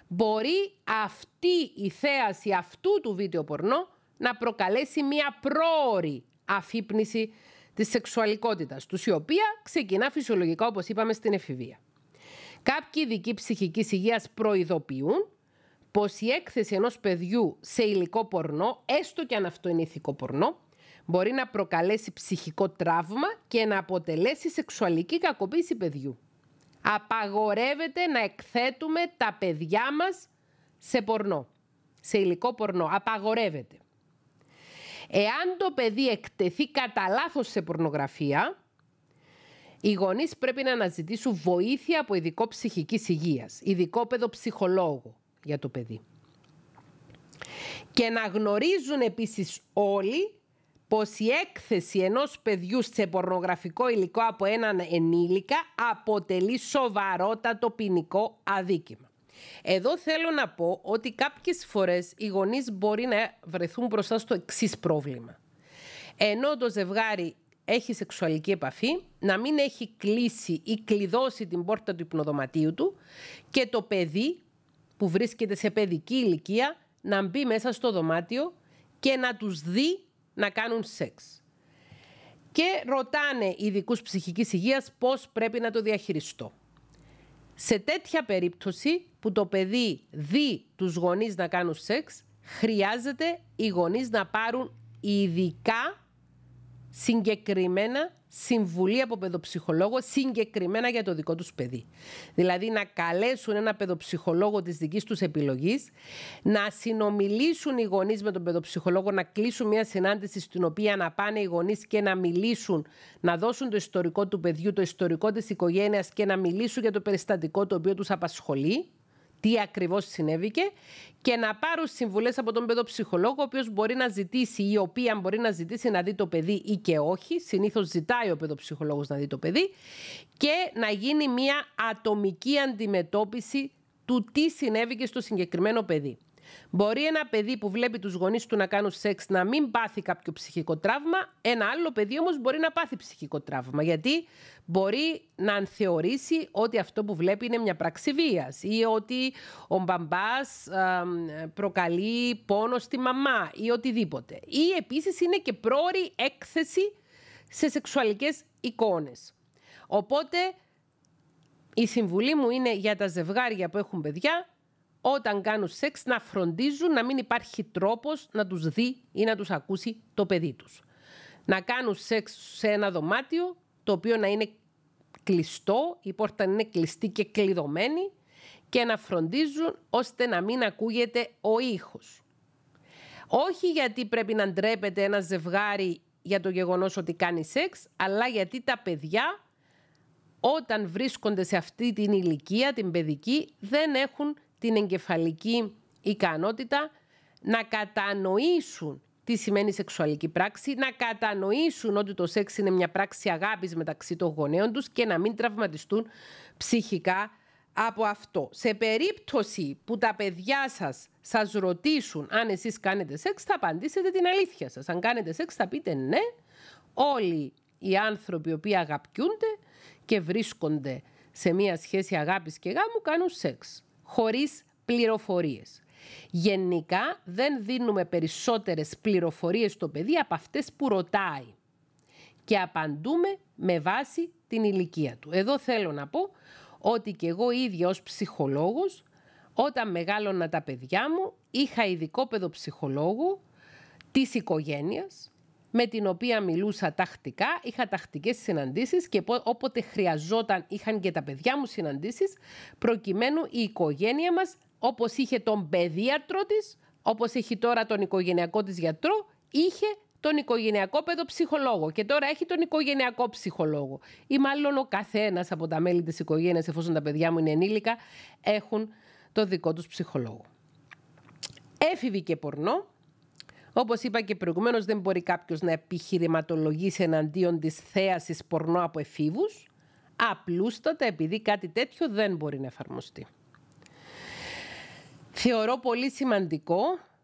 μπορεί αυτή η θέαση αυτού του βίντεο πορνό να προκαλέσει μία πρόορη αφύπνιση της σεξουαλικότητας τους, η οποία ξεκινά φυσιολογικά, όπως είπαμε, στην εφηβεία. Κάποιοι ειδικοί ψυχικής υγείας προειδοποιούν πως η έκθεση ενός παιδιού σε υλικό πορνό, έστω και αν αυτό είναι ηθικό πορνό, μπορεί να προκαλέσει ψυχικό τραύμα και να αποτελέσει σεξουαλική κακοποίηση παιδιού. Απαγορεύεται να εκθέτουμε τα παιδιά μας σε πορνό, σε υλικό πορνό. Απαγορεύεται. Εάν το παιδί εκτεθεί κατά λάθος σε πορνογραφία, οι γονείς πρέπει να αναζητήσουν βοήθεια από ειδικό ψυχικής υγείας, ειδικό ψυχολόγο για το παιδί. Και να γνωρίζουν επίσης όλοι πως η έκθεση ενός παιδιού σε πορνογραφικό υλικό από έναν ενήλικα αποτελεί σοβαρότατο ποινικό αδίκημα. Εδώ θέλω να πω ότι κάποιες φορές οι γονείς μπορεί να βρεθούν μπροστά στο εξής πρόβλημα. Ενώ το ζευγάρι έχει σεξουαλική επαφή, να μην έχει κλείσει ή κλειδώσει την πόρτα του υπνοδωματίου του και το παιδί που βρίσκεται σε παιδική ηλικία να μπει μέσα στο δωμάτιο και να τους δει να κάνουν σεξ. Και ρωτάνε ειδικούς ψυχικής υγείας πώς πρέπει να το διαχειριστώ. Σε τέτοια περίπτωση που το παιδί δει τους γονείς να κάνουν σεξ, χρειάζεται οι γονείς να πάρουν ειδικά συγκεκριμένα συμβουλή από παιδοψυχολόγο συγκεκριμένα για το δικό τους παιδί. Δηλαδή να καλέσουν ένα παιδοψυχολόγο της δικής τους επιλογής, να συνομιλήσουν οι γονείς με τον παιδοψυχολόγο, να κλείσουν μια συνάντηση στην οποία να πάνε οι γονείς και να μιλήσουν, να δώσουν το ιστορικό του παιδιού, το ιστορικό της οικογένειας και να μιλήσουν για το περιστατικό το οποίο τους απασχολεί τι ακριβώς συνέβηκε και να πάρουν συμβουλές από τον παιδοψυχολόγο, ο οποίος μπορεί να ζητήσει ή η οποία μπορεί να ζητήσει να δει το παιδί ή και όχι. Συνήθως ζητάει ο παιδοψυχολόγος να δει το παιδί και να γίνει μια ατομική αντιμετώπιση του τι συνέβηκε στο συγκεκριμένο παιδί. Μπορεί ένα παιδί που βλέπει τους γονείς του να κάνουν σεξ να μην πάθει κάποιο ψυχικό τραύμα, ένα άλλο παιδί όμως μπορεί να πάθει ψυχικό τραύμα. Γιατί μπορεί να θεωρήσει ότι αυτό που βλέπει είναι μια πράξη βίας ή ότι ο μπαμπάς προκαλεί πόνο στη μαμά ή οτιδήποτε. Ή επίση είναι και πρόορη έκθεση σε σεξουαλικές εικόνες. Οπότε η οτι ο μπαμπα προκαλει πονο στη μαμα η οτιδηποτε η επιση ειναι και προορη εκθεση σε σεξουαλικε εικονε οποτε η συμβουλη μου είναι για τα ζευγάρια που έχουν παιδιά όταν κάνουν σεξ να φροντίζουν να μην υπάρχει τρόπος να τους δει ή να τους ακούσει το παιδί τους. Να κάνουν σεξ σε ένα δωμάτιο το οποίο να είναι κλειστό, η πόρτα είναι κλειστή και κλειδωμένη και να φροντίζουν ώστε να μην ακούγεται ο ήχος. Όχι γιατί πρέπει να ντρέπεται ένα ζευγάρι για το γεγονός ότι κάνει σεξ, αλλά γιατί τα παιδιά όταν βρίσκονται σε αυτή την ηλικία, την παιδική, δεν έχουν την εγκεφαλική ικανότητα να κατανοήσουν τι σημαίνει σεξουαλική πράξη, να κατανοήσουν ότι το σεξ είναι μια πράξη αγάπης μεταξύ των γονέων τους και να μην τραυματιστούν ψυχικά από αυτό. Σε περίπτωση που τα παιδιά σας σας ρωτήσουν αν εσείς κάνετε σεξ, θα απαντήσετε την αλήθεια σας. Αν κάνετε σεξ θα πείτε ναι. Όλοι οι άνθρωποι οι οποίοι αγαπιούνται και βρίσκονται σε μια σχέση αγάπης και γάμου κάνουν σεξ χωρίς πληροφορίες. Γενικά δεν δίνουμε περισσότερες πληροφορίες στο παιδί από αυτές που ρωτάει και απαντούμε με βάση την ηλικία του. Εδώ θέλω να πω ότι και εγώ ίδια ως ψυχολόγος όταν μεγάλωνα τα παιδιά μου είχα ειδικό παιδοψυχολόγο της οικογένειας με την οποία μιλούσα τακτικά, είχα τακτικές συναντήσεις και όποτε χρειαζόταν είχαν και τα παιδιά μου συναντήσεις, προκειμένου η οικογένεια μας, όπως είχε τον παιδίατρο της, όπως έχει τώρα τον οικογενειακό της γιατρό, είχε τον οικογενειακό παιδοψυχολόγο και τώρα έχει τον οικογενειακό ψυχολόγο. Ή μάλλον ο καθένας από τα μέλη της οικογένειας, εφόσον τα παιδιά μου είναι ενήλικα, έχουν το δικό τους ψυχολόγο. Έφηβη και πορνό, Όπως είπα και προηγουμένως, δεν μπορεί κάποιος να επιχειρηματολογήσει εναντίον της θέασης πορνό από εφήβους, απλούστατα επειδή κάτι τέτοιο δεν μπορεί να εφαρμοστεί. Θεωρώ πολύ σημαντικό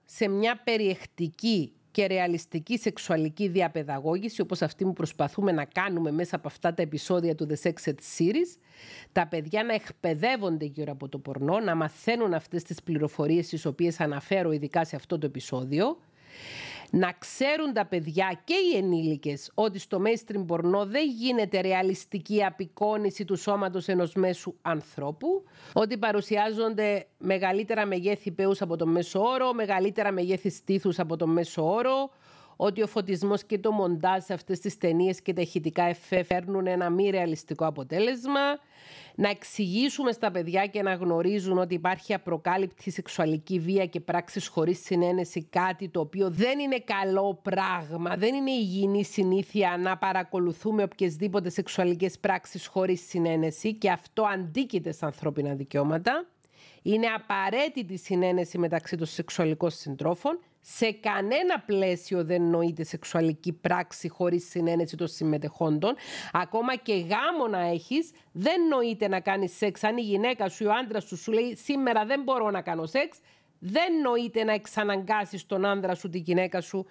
σε μια περιεκτική και ρεαλιστική σεξουαλική διαπαιδαγώγηση, όπως αυτή που προσπαθούμε να κάνουμε μέσα από αυτά τα επεισόδια του The Sex Ed Series, τα παιδιά να εκπαιδεύονται γύρω από το πορνό, να μαθαίνουν αυτές τις πληροφορίες τις οποίες αναφέρω ειδικά σε αυτό το επεισόδιο, να ξέρουν τα παιδιά και οι ενήλικες ότι στο mainstream πορνό δεν γίνεται ρεαλιστική απεικόνηση του σώματος ενός μέσου ανθρώπου, ότι παρουσιάζονται μεγαλύτερα μεγέθη πέους από το μέσο όρο, μεγαλύτερα μεγέθη στήθους από το μέσο όρο, ότι ο φωτισμός και το μοντάζ σε αυτές τις ταινίες και τα ηχητικά εφέ φέρνουν ένα μη ρεαλιστικό αποτέλεσμα. Να εξηγήσουμε στα παιδιά και να γνωρίζουν ότι υπάρχει απροκάλυπτη σεξουαλική βία και πράξεις χωρίς συνένεση, κάτι το οποίο δεν είναι καλό πράγμα, δεν είναι υγιεινή συνήθεια να παρακολουθούμε οποιασδήποτε σεξουαλικές πράξεις χωρίς συνένεση και αυτό αντίκειται στα ανθρώπινα δικαιώματα. Είναι απαραίτητη συνένεση μεταξύ των σεξουαλικών συντρόφων σε κανένα πλαίσιο δεν νοείται σεξουαλική πράξη χωρίς συνένεση των συμμετεχόντων. Ακόμα και γάμο να έχεις, δεν νοείται να κάνεις σεξ. Αν η γυναίκα σου ή ο άντρας σου σου λέει σήμερα δεν μπορώ να κάνω σεξ, δεν νοείται να εξαναγκάσεις τον άντρα σου, τη γυναίκα σου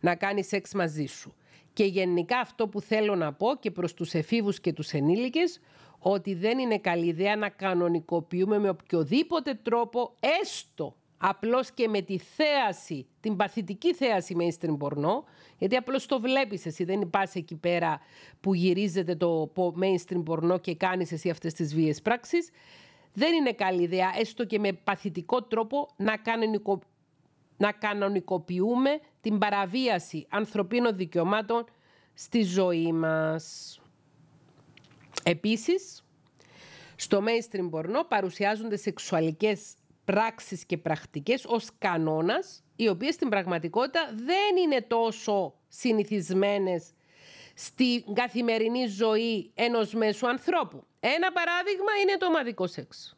να κάνεις σεξ μαζί σου. Και γενικά αυτό που θέλω να πω και προς τους εφήβους και τους ενήλικες, ότι δεν είναι καλή ιδέα να κανονικοποιούμε με οποιοδήποτε τρόπο έστω απλώς και με τη θέαση, την παθητική θέαση mainstream πορνό, γιατί απλώς το βλέπεις εσύ, δεν υπάρχει εκεί πέρα που γυρίζεται το mainstream πορνό και κάνεις εσύ αυτές τις βίες πράξεις, δεν είναι καλή ιδέα, έστω και με παθητικό τρόπο, να, να κανονικοποιούμε την παραβίαση ανθρωπίνων δικαιωμάτων στη ζωή μας. Επίσης, στο mainstream πορνό παρουσιάζονται σεξουαλικές πράξεις και πρακτικές ως κανόνας, οι οποίες στην πραγματικότητα δεν είναι τόσο συνηθισμένες στην καθημερινή ζωή ενός μέσου ανθρώπου. Ένα παράδειγμα είναι το ομαδικό σεξ.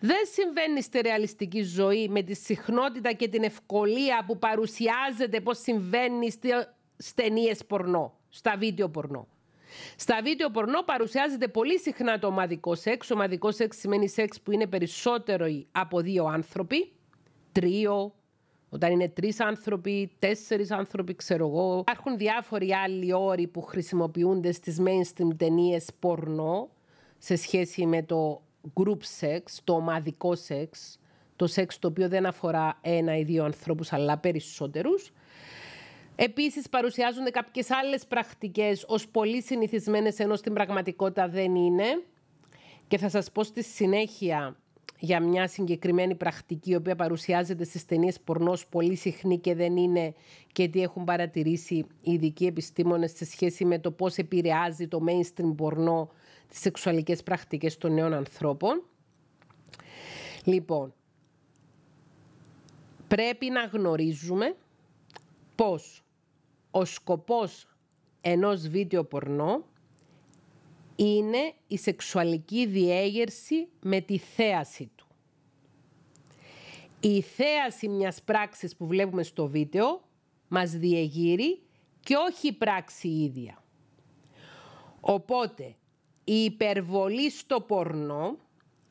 Δεν συμβαίνει στη ρεαλιστική ζωή με τη συχνότητα και την ευκολία που παρουσιάζεται πώς συμβαίνει στις ταινίες πορνό, στα βίντεο πορνό. Στα βίντεο πορνό παρουσιάζεται πολύ συχνά το ομαδικό σεξ. Ομαδικός σεξ σημαίνει σεξ που είναι περισσότερο από δύο άνθρωποι. Τρίο, όταν είναι τρεις άνθρωποι, τέσσερις άνθρωποι, ξέρω εγώ. Υπάρχουν διάφοροι άλλοι όροι που χρησιμοποιούνται στις mainstream ταινίες πορνό σε σχέση με το group sex, το ομαδικό σεξ, το σεξ το οποίο δεν αφορά ένα ή δύο ανθρώπους αλλά περισσότερους. Επίσης παρουσιάζονται κάποιες άλλες πρακτικές ως πολύ συνηθισμένες ενώ στην πραγματικότητα δεν είναι. Και θα σας πω στη συνέχεια για μια συγκεκριμένη πρακτική η οποία παρουσιάζεται στις ταινίες πορνός πολύ συχνή και δεν είναι και τι έχουν παρατηρήσει οι ειδικοί επιστήμονες σε σχέση με το πώς επηρεάζει το mainstream πορνό τις σεξουαλικές πρακτικές των νέων ανθρώπων. Λοιπόν, πρέπει να γνωρίζουμε πώς ο σκοπός ενός βίντεο πορνό είναι η σεξουαλική διέγερση με τη θέαση του. Η θέαση μιας πράξης που βλέπουμε στο βίντεο μας διεγείρει και όχι η πράξη ίδια. Οπότε, η υπερβολή στο πορνό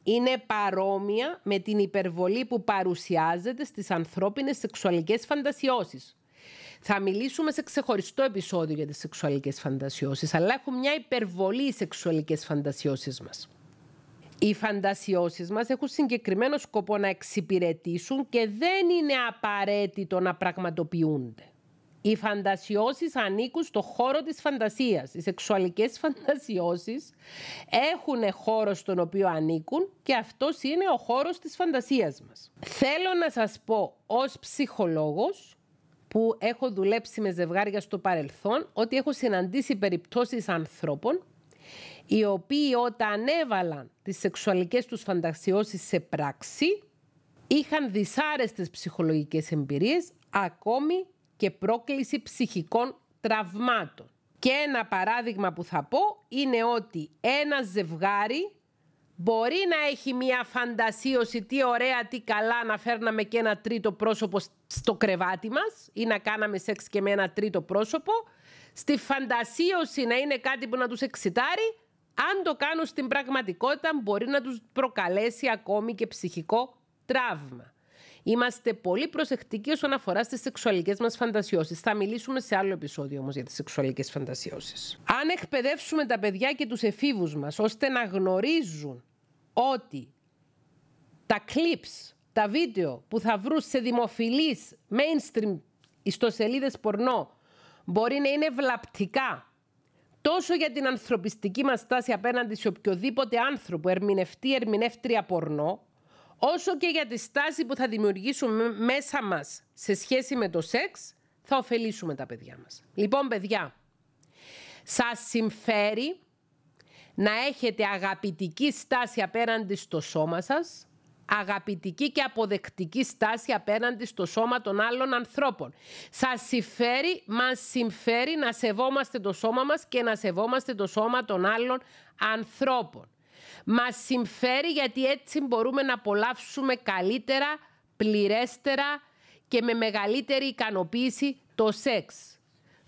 είναι παρόμοια με την υπερβολή που παρουσιάζεται στις ανθρώπινες σεξουαλικές φαντασιώσεις. Θα μιλήσουμε σε ξεχωριστό επεισόδιο για τις σεξουαλικές φαντασιώσεις, αλλά έχουν μια υπερβολή οι σεξουαλικές φαντασιώσεις μας. Οι φαντασιώσεις μας έχουν συγκεκριμένο σκοπό να εξυπηρετήσουν και δεν είναι απαραίτητο να πραγματοποιούνται. Οι φαντασιώσεις ανήκουν στο χώρο της φαντασίας. Οι σεξουαλικές φαντασιώσεις έχουν χώρο στον οποίο ανήκουν και αυτός είναι ο χώρος της φαντασίας μας. Θέλω να σας πω ως ψυχολόγος που έχω δουλέψει με ζευγάρια στο παρελθόν, ότι έχω συναντήσει περιπτώσεις ανθρώπων οι οποίοι όταν έβαλαν τις σεξουαλικές τους φαντασιώσεις σε πράξη, είχαν δυσάρεστες ψυχολογικές εμπειρίες, ακόμη και πρόκληση ψυχικών τραυμάτων. Και ένα παράδειγμα που θα πω είναι ότι ένα ζευγάρι μπορεί να έχει μια φαντασίωση τι ωραία, τι καλά να φέρναμε και ένα τρίτο πρόσωπο στο κρεβάτι μας ή να κάναμε σεξ και με ένα τρίτο πρόσωπο, στη φαντασίωση να είναι κάτι που να τους εξητάρει, αν το κάνουν στην πραγματικότητα μπορεί να τους προκαλέσει ακόμη και ψυχικό τραύμα. Είμαστε πολύ προσεκτικοί όσον αφορά στις σεξουαλικές μας φαντασιώσεις. Θα μιλήσουμε σε άλλο επεισόδιο όμως για τις σεξουαλικές φαντασιώσεις. Αν εκπαιδεύσουμε τα παιδιά και τους εφήβους μας ώστε να γνωρίζουν ότι τα clips, τα βίντεο που θα βρουν σε δημοφιλείς mainstream ιστοσελίδες πορνό μπορεί να είναι βλαπτικά τόσο για την ανθρωπιστική μας στάση απέναντι σε οποιοδήποτε άνθρωπο ερμηνευτή, ερμηνεύτρια πορνό, όσο και για τη στάση που θα δημιουργήσουμε μέσα μας σε σχέση με το σεξ, θα ωφελήσουμε τα παιδιά μας. Λοιπόν, παιδιά, σας συμφέρει να έχετε αγαπητική στάση απέναντι στο σώμα σας, αγαπητική και αποδεκτική στάση απέναντι στο σώμα των άλλων ανθρώπων. Σας συμφέρει, μας συμφέρει να σεβόμαστε το σώμα μας και να σεβόμαστε το σώμα των άλλων ανθρώπων. Μας συμφέρει γιατί έτσι μπορούμε να απολαύσουμε καλύτερα, πληρέστερα και με μεγαλύτερη ικανοποίηση το σεξ.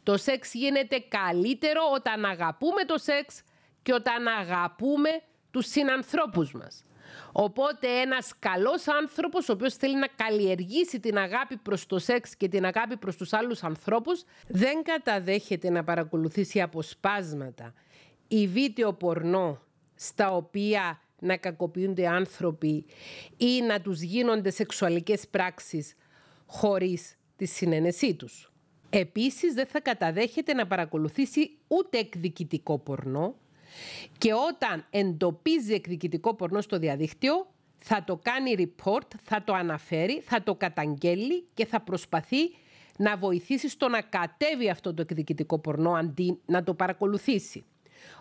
Το σεξ γίνεται καλύτερο όταν αγαπούμε το σεξ, και όταν αγαπούμε τους συνανθρώπους μας. Οπότε ένας καλός άνθρωπος ο οποίος θέλει να καλλιεργήσει την αγάπη προς το σεξ και την αγάπη προς τους άλλους ανθρώπους δεν καταδέχεται να παρακολουθήσει αποσπάσματα ή βίντεο πορνό στα οποία να κακοποιούνται άνθρωποι ή να τους γίνονται σεξουαλικές πράξεις χωρίς τη συνένεσή τους. Επίσης δεν θα καταδέχεται να παρακολουθήσει ούτε εκδικητικό πορνό, και όταν εντοπίζει εκδικητικό πορνό στο διαδίκτυο, θα το κάνει report, θα το αναφέρει, θα το καταγγέλει και θα προσπαθεί να βοηθήσει στο να κατέβει αυτό το εκδικητικό πορνό αντί να το παρακολουθήσει.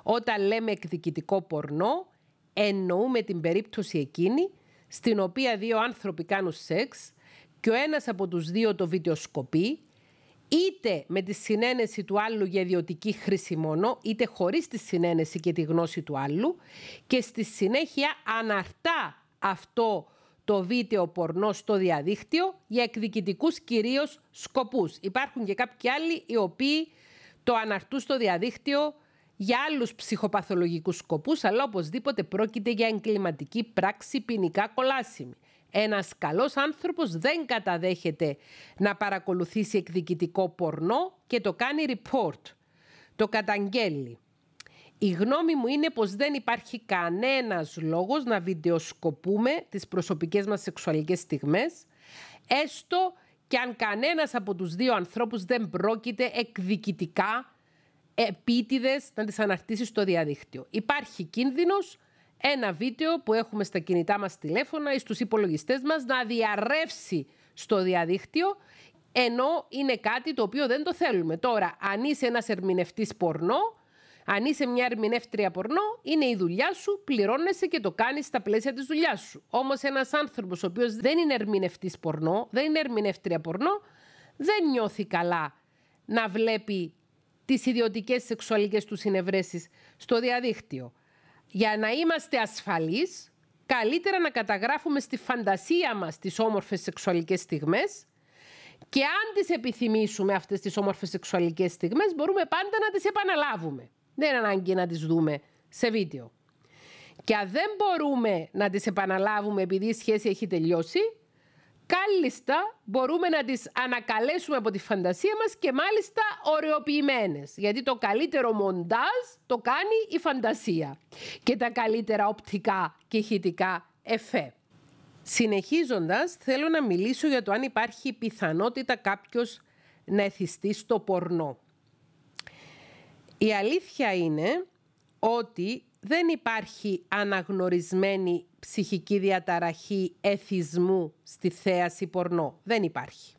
Όταν λέμε εκδικητικό πορνό, εννοούμε την περίπτωση εκείνη στην οποία δύο άνθρωποι κάνουν σεξ και ο ένας από τους δύο το βιντεοσκοπεί, είτε με τη συνένεση του άλλου για ιδιωτική χρήση μόνο, είτε χωρίς τη συνένεση και τη γνώση του άλλου και στη συνέχεια αναρτά αυτό το βίντεο πορνό στο διαδίκτυο για εκδικητικούς κυρίως σκοπούς. Υπάρχουν και κάποιοι άλλοι οι οποίοι το αναρτούν στο διαδίκτυο για άλλους ψυχοπαθολογικούς σκοπούς, αλλά οπωσδήποτε πρόκειται για εγκληματική πράξη ποινικά κολάσιμη. Ένας καλός άνθρωπος δεν καταδέχεται να παρακολουθήσει εκδικητικό πορνό και το κάνει report. Το καταγγέλει. Η γνώμη μου είναι πως δεν υπάρχει κανένας λόγος να βιντεοσκοπούμε τις προσωπικές μας σεξουαλικές στιγμές, έστω και αν κανένας από τους δύο ανθρώπους δεν πρόκειται εκδικητικά επίτηδες να τις αναρτήσει στο διαδίκτυο. Υπάρχει κίνδυνος ένα βίντεο που έχουμε στα κινητά μας τηλέφωνα ή στους υπολογιστές μας να διαρρεύσει στο διαδίκτυο ενώ είναι κάτι το οποίο δεν το θέλουμε. Τώρα, αν είσαι ένας ερμηνευτής πορνό, αν είσαι μια ερμηνεύτρια πορνό, είναι η δουλειά σου, πληρώνεσαι και το κάνεις στα πλαίσια της δουλειάς σου. Όμως ένας άνθρωπος ο οποίος δεν είναι ερμηνευτής πορνό, δεν είναι ερμηνεύτρια πορνό, δεν νιώθει καλά να βλέπει τις ιδιωτικές σεξουαλικές του συνευρέσεις στο διαδίκτυο για να είμαστε ασφαλείς, καλύτερα να καταγράφουμε στη φαντασία μας τις όμορφες σεξουαλικές στιγμές και αν τις επιθυμήσουμε αυτές τις όμορφες σεξουαλικές στιγμές μπορούμε πάντα να τις επαναλάβουμε. Δεν είναι ανάγκη να τις δούμε σε βίντεο. Και αν δεν μπορούμε να τις επαναλάβουμε επειδή η σχέση έχει τελειώσει, κάλλιστα μπορούμε να τις ανακαλέσουμε από τη φαντασία μας και μάλιστα ωρεοποιημένες. Γιατί το καλύτερο μοντάζ το κάνει η φαντασία και τα καλύτερα οπτικά και ηχητικά εφέ. Συνεχίζοντας, θέλω να μιλήσω για το αν υπάρχει πιθανότητα κάποιος να εθιστεί στο πορνό. Η αλήθεια είναι ότι δεν υπάρχει αναγνωρισμένη ψυχική διαταραχή εθισμού στη θέαση πορνό. Δεν υπάρχει.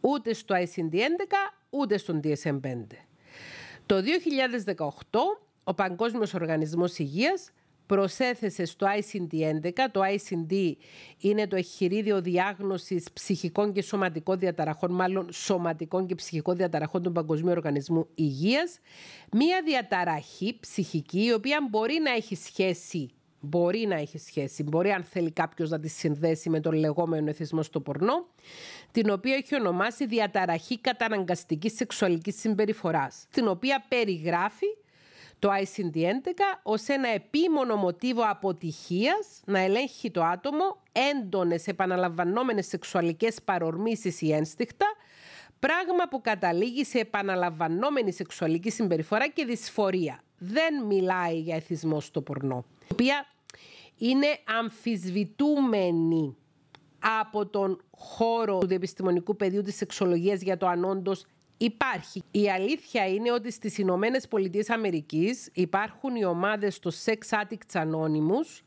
Ούτε στο ICD-11, ούτε στον DSM-5. Το 2018, ο Παγκόσμιος Οργανισμός Υγείας προσέθεσες στο ICD-11. Το ICD είναι το εχειρίδιο διάγνωσης ψυχικών και σωματικών διαταραχών, μάλλον σωματικών και ψυχικών διαταραχών του Παγκοσμίου Οργανισμού Υγείας. Μία διαταραχή ψυχική, η οποία μπορεί να έχει σχέση Μπορεί να έχει σχέση, μπορεί αν θέλει κάποιος να τη συνδέσει με τον λεγόμενο εθισμό στο πορνό, την οποία έχει ονομάσει διαταραχή καταναγκαστικής σεξουαλικής συμπεριφοράς, την οποία περιγράφει το ICD-11 ως ένα επίμονο μοτίβο αποτυχίας να ελέγχει το άτομο έντονες επαναλαμβανόμενες σεξουαλικές παρορμήσεις ή ένστικτα, πράγμα που καταλήγει σε επαναλαμβανόμενη σεξουαλική συμπεριφορά και δυσφορία. Δεν μιλάει για εθισμό στο πορνό, η οποία είναι αμφισβητούμενη από τον χώρο του διεπιστημονικού πεδίου της σεξολογίας για το αν υπάρχει. Η αλήθεια είναι ότι στις Ηνωμένες Πολιτείες Αμερικής υπάρχουν οι ομάδες των Sex Addicts Anonymous,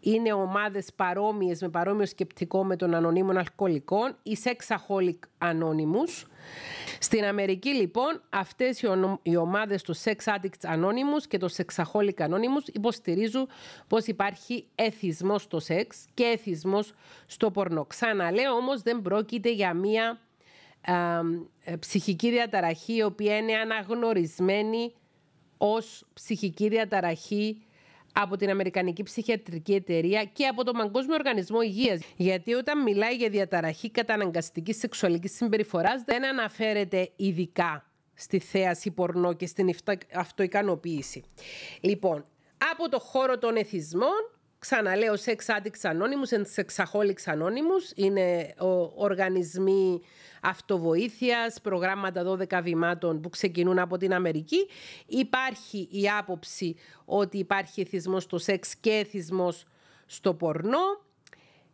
είναι ομάδες παρόμοιες με παρόμοιο σκεπτικό με των ανωνύμων αλκοολικών, οι Sexaholic Anonymous. Στην Αμερική λοιπόν αυτές οι ομάδες του Sex Addicts Anonymous και το Sexaholic Anonymous υποστηρίζουν πως υπάρχει εθισμός στο σεξ και εθισμός στο πορνό. Ξαναλέω όμως δεν πρόκειται για μία ε, ψυχική διαταραχή η οποία είναι αναγνωρισμένη ως ψυχική διαταραχή από την Αμερικανική Ψυχιατρική Εταιρεία και από τον Παγκόσμιο Οργανισμό Υγείας. Γιατί όταν μιλάει για διαταραχή καταναγκαστικής σεξουαλικής συμπεριφοράς δεν αναφέρεται ειδικά στη θέαση πορνό και στην αυτοικανοποίηση. Λοιπόν, από το χώρο των εθισμών, ξαναλέω Sex Addicts Anonymous and Sexaholics Anonymous, είναι οργανισμοί αυτοβοήθειας, προγράμματα 12 βημάτων που ξεκινούν από την Αμερική. Υπάρχει η άποψη ότι υπάρχει θυσμός στο σεξ και θυσμός στο πορνό.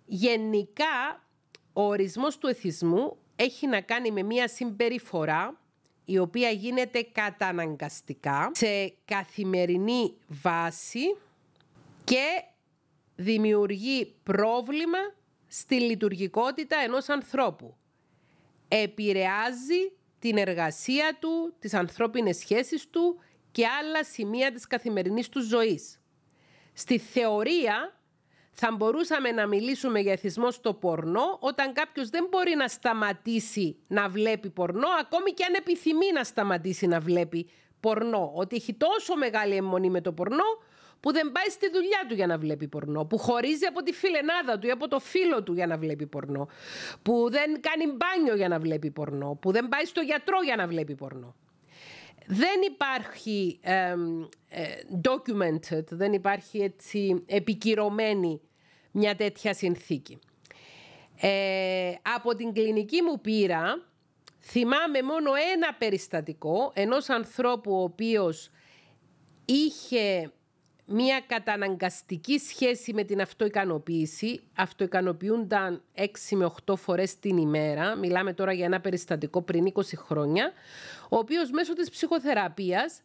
Γενικά, ο ορισμός του εθισμού έχει να κάνει με μια συμπεριφορά η οποία γίνεται καταναγκαστικά σε καθημερινή βάση και δημιουργεί πρόβλημα στη λειτουργικότητα ενός ανθρώπου επηρεάζει την εργασία του, τις ανθρώπινες σχέσεις του και άλλα σημεία της καθημερινής του ζωής. Στη θεωρία θα μπορούσαμε να μιλήσουμε για εθισμό στο πορνό όταν κάποιος δεν μπορεί να σταματήσει να βλέπει πορνό ακόμη και αν επιθυμεί να σταματήσει να βλέπει πορνό. Ότι έχει τόσο μεγάλη αιμονή με το πορνό που δεν πάει στη δουλειά του για να βλέπει πορνό, που χωρίζει από τη φιλενάδα του ή από το φίλο του για να βλέπει πορνό, που δεν κάνει μπάνιο για να βλέπει πορνό, που δεν πάει στο γιατρό για να βλέπει πορνό. Δεν υπάρχει ε, documented, δεν υπάρχει έτσι επικυρωμένη μια τέτοια συνθήκη. Ε, από την κλινική μου πείρα θυμάμαι μόνο ένα περιστατικό ενός ανθρώπου ο οποίος είχε μια καταναγκαστική σχέση με την αυτοικανοποίηση. Αυτοικανοποιούνταν 6 με 8 φορές την ημέρα. Μιλάμε τώρα για ένα περιστατικό πριν 20 χρόνια, ο οποίος μέσω της ψυχοθεραπείας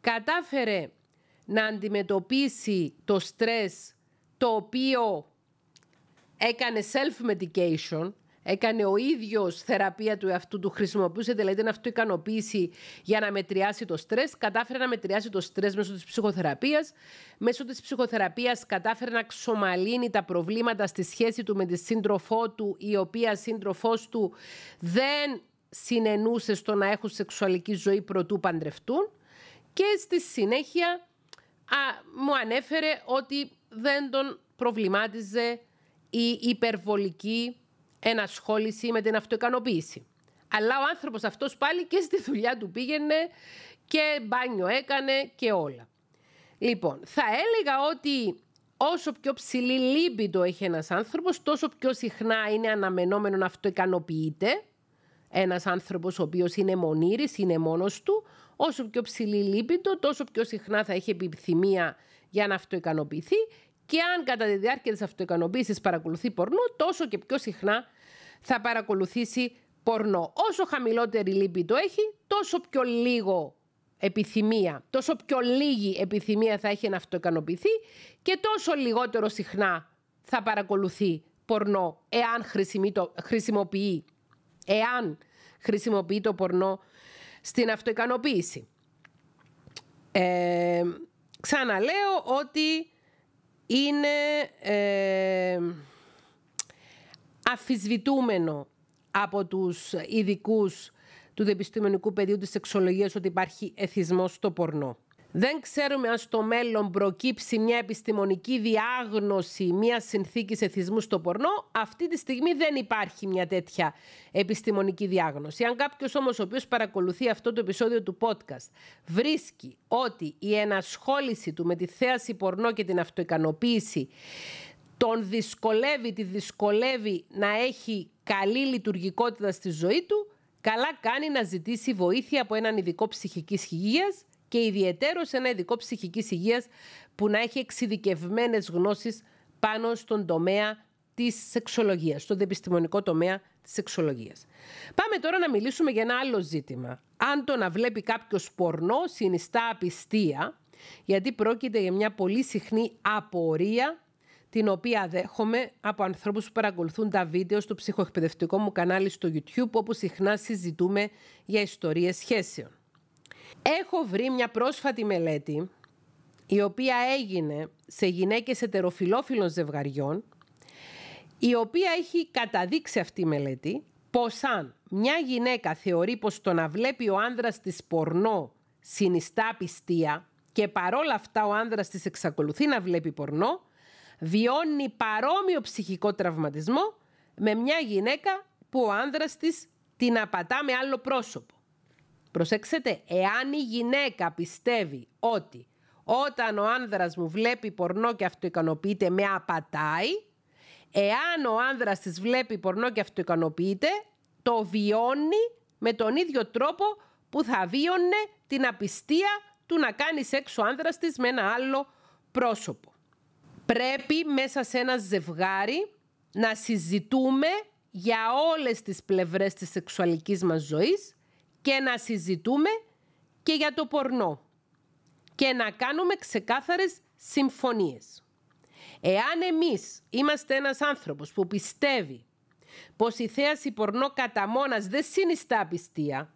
κατάφερε να αντιμετωπίσει το στρες το οποίο έκανε self-medication, έκανε ο ίδιος θεραπεία του εαυτού του, χρησιμοποιούσε δηλαδή την αυτοικανοποίηση για να μετριάσει το στρες. Κατάφερε να μετριάσει το στρες μέσω της ψυχοθεραπείας. Μέσω της ψυχοθεραπείας κατάφερε να ξομαλύνει τα προβλήματα στη σχέση του με τη σύντροφό του, η οποία σύντροφός του δεν συνενούσε στο να έχουν σεξουαλική ζωή προτού παντρευτούν. Και στη συνέχεια α, μου ανέφερε ότι δεν τον προβλημάτιζε η υπερβολική ενασχόληση με την αυτοικανοποίηση. Αλλά ο άνθρωπος αυτός πάλι και στη δουλειά του πήγαινε και μπάνιο έκανε και όλα. Λοιπόν, θα έλεγα ότι όσο πιο ψηλή το έχει ένας άνθρωπος, τόσο πιο συχνά είναι αναμενόμενο να αυτοικανοποιείται. Ένας άνθρωπος ο οποίος είναι μονήρης, είναι μόνος του, όσο πιο ψηλή το, τόσο πιο συχνά θα έχει επιθυμία για να αυτοικανοποιηθεί και αν κατά τη διάρκεια της αυτοικανοποίησης παρακολουθεί πορνό, τόσο και πιο συχνά θα παρακολουθήσει πορνό. Όσο χαμηλότερη λύπη το έχει, τόσο πιο λίγο επιθυμία, τόσο πιο λίγη επιθυμία θα έχει να αυτοικανοποιηθεί και τόσο λιγότερο συχνά θα παρακολουθεί πορνό, εάν χρησιμοποιεί, εάν χρησιμοποιεί το πορνό στην αυτοικανοποίηση. Ε, ξαναλέω ότι είναι ε, αφισβητούμενο από τους ειδικούς του διεπιστημονικού πεδίου της σεξολογίας ότι υπάρχει εθισμός στο πορνό. Δεν ξέρουμε αν στο μέλλον προκύψει μια επιστημονική διάγνωση μια συνθήκη εθισμού στο πορνό. Αυτή τη στιγμή δεν υπάρχει μια τέτοια επιστημονική διάγνωση. Αν κάποιος όμως ο οποίος παρακολουθεί αυτό το επεισόδιο του podcast βρίσκει ότι η ενασχόληση του με τη θέαση πορνό και την αυτοικανοποίηση τον δυσκολεύει, τη δυσκολεύει να έχει καλή λειτουργικότητα στη ζωή του, καλά κάνει να ζητήσει βοήθεια από έναν ειδικό ψυχικής υγείας και ιδιαίτερο σε ένα ειδικό ψυχικής υγείας που να έχει εξειδικευμένες γνώσεις πάνω στον τομέα της σεξολογίας, στον επιστημονικό τομέα της σεξολογίας. Πάμε τώρα να μιλήσουμε για ένα άλλο ζήτημα. Αν το να βλέπει κάποιος πορνό συνιστά απιστία, γιατί πρόκειται για μια πολύ συχνή απορία την οποία δέχομαι από ανθρώπους που παρακολουθούν τα βίντεο στο ψυχοεκπαιδευτικό μου κανάλι στο YouTube, όπου συχνά συζητούμε για ιστορίες σχέσεων. Έχω βρει μια πρόσφατη μελέτη η οποία έγινε σε γυναίκες ετεροφιλόφιλων ζευγαριών η οποία έχει καταδείξει αυτή η μελέτη πως αν μια γυναίκα θεωρεί πως το να βλέπει ο άνδρας της πορνό συνιστά πιστία και παρόλα αυτά ο άνδρας της εξακολουθεί να βλέπει πορνό, βιώνει παρόμοιο ψυχικό τραυματισμό με μια γυναίκα που ο άνδρας της την απατά με άλλο πρόσωπο. Προσέξτε, εάν η γυναίκα πιστεύει ότι όταν ο άνδρας μου βλέπει πορνό και αυτοικανοποιείται με απατάει, εάν ο άνδρας της βλέπει πορνό και αυτοικανοποιείται, το βιώνει με τον ίδιο τρόπο που θα βίωνε την απιστία του να κάνει σεξ ο άνδρας της με ένα άλλο πρόσωπο. Πρέπει μέσα σε ένα ζευγάρι να συζητούμε για όλες τις πλευρές της σεξουαλικής μας ζωής και να συζητούμε και για το πορνό και να κάνουμε ξεκάθαρες συμφωνίες. Εάν εμείς είμαστε ένας άνθρωπος που πιστεύει πως η θέαση πορνό κατά μόνας δεν συνιστά πιστία...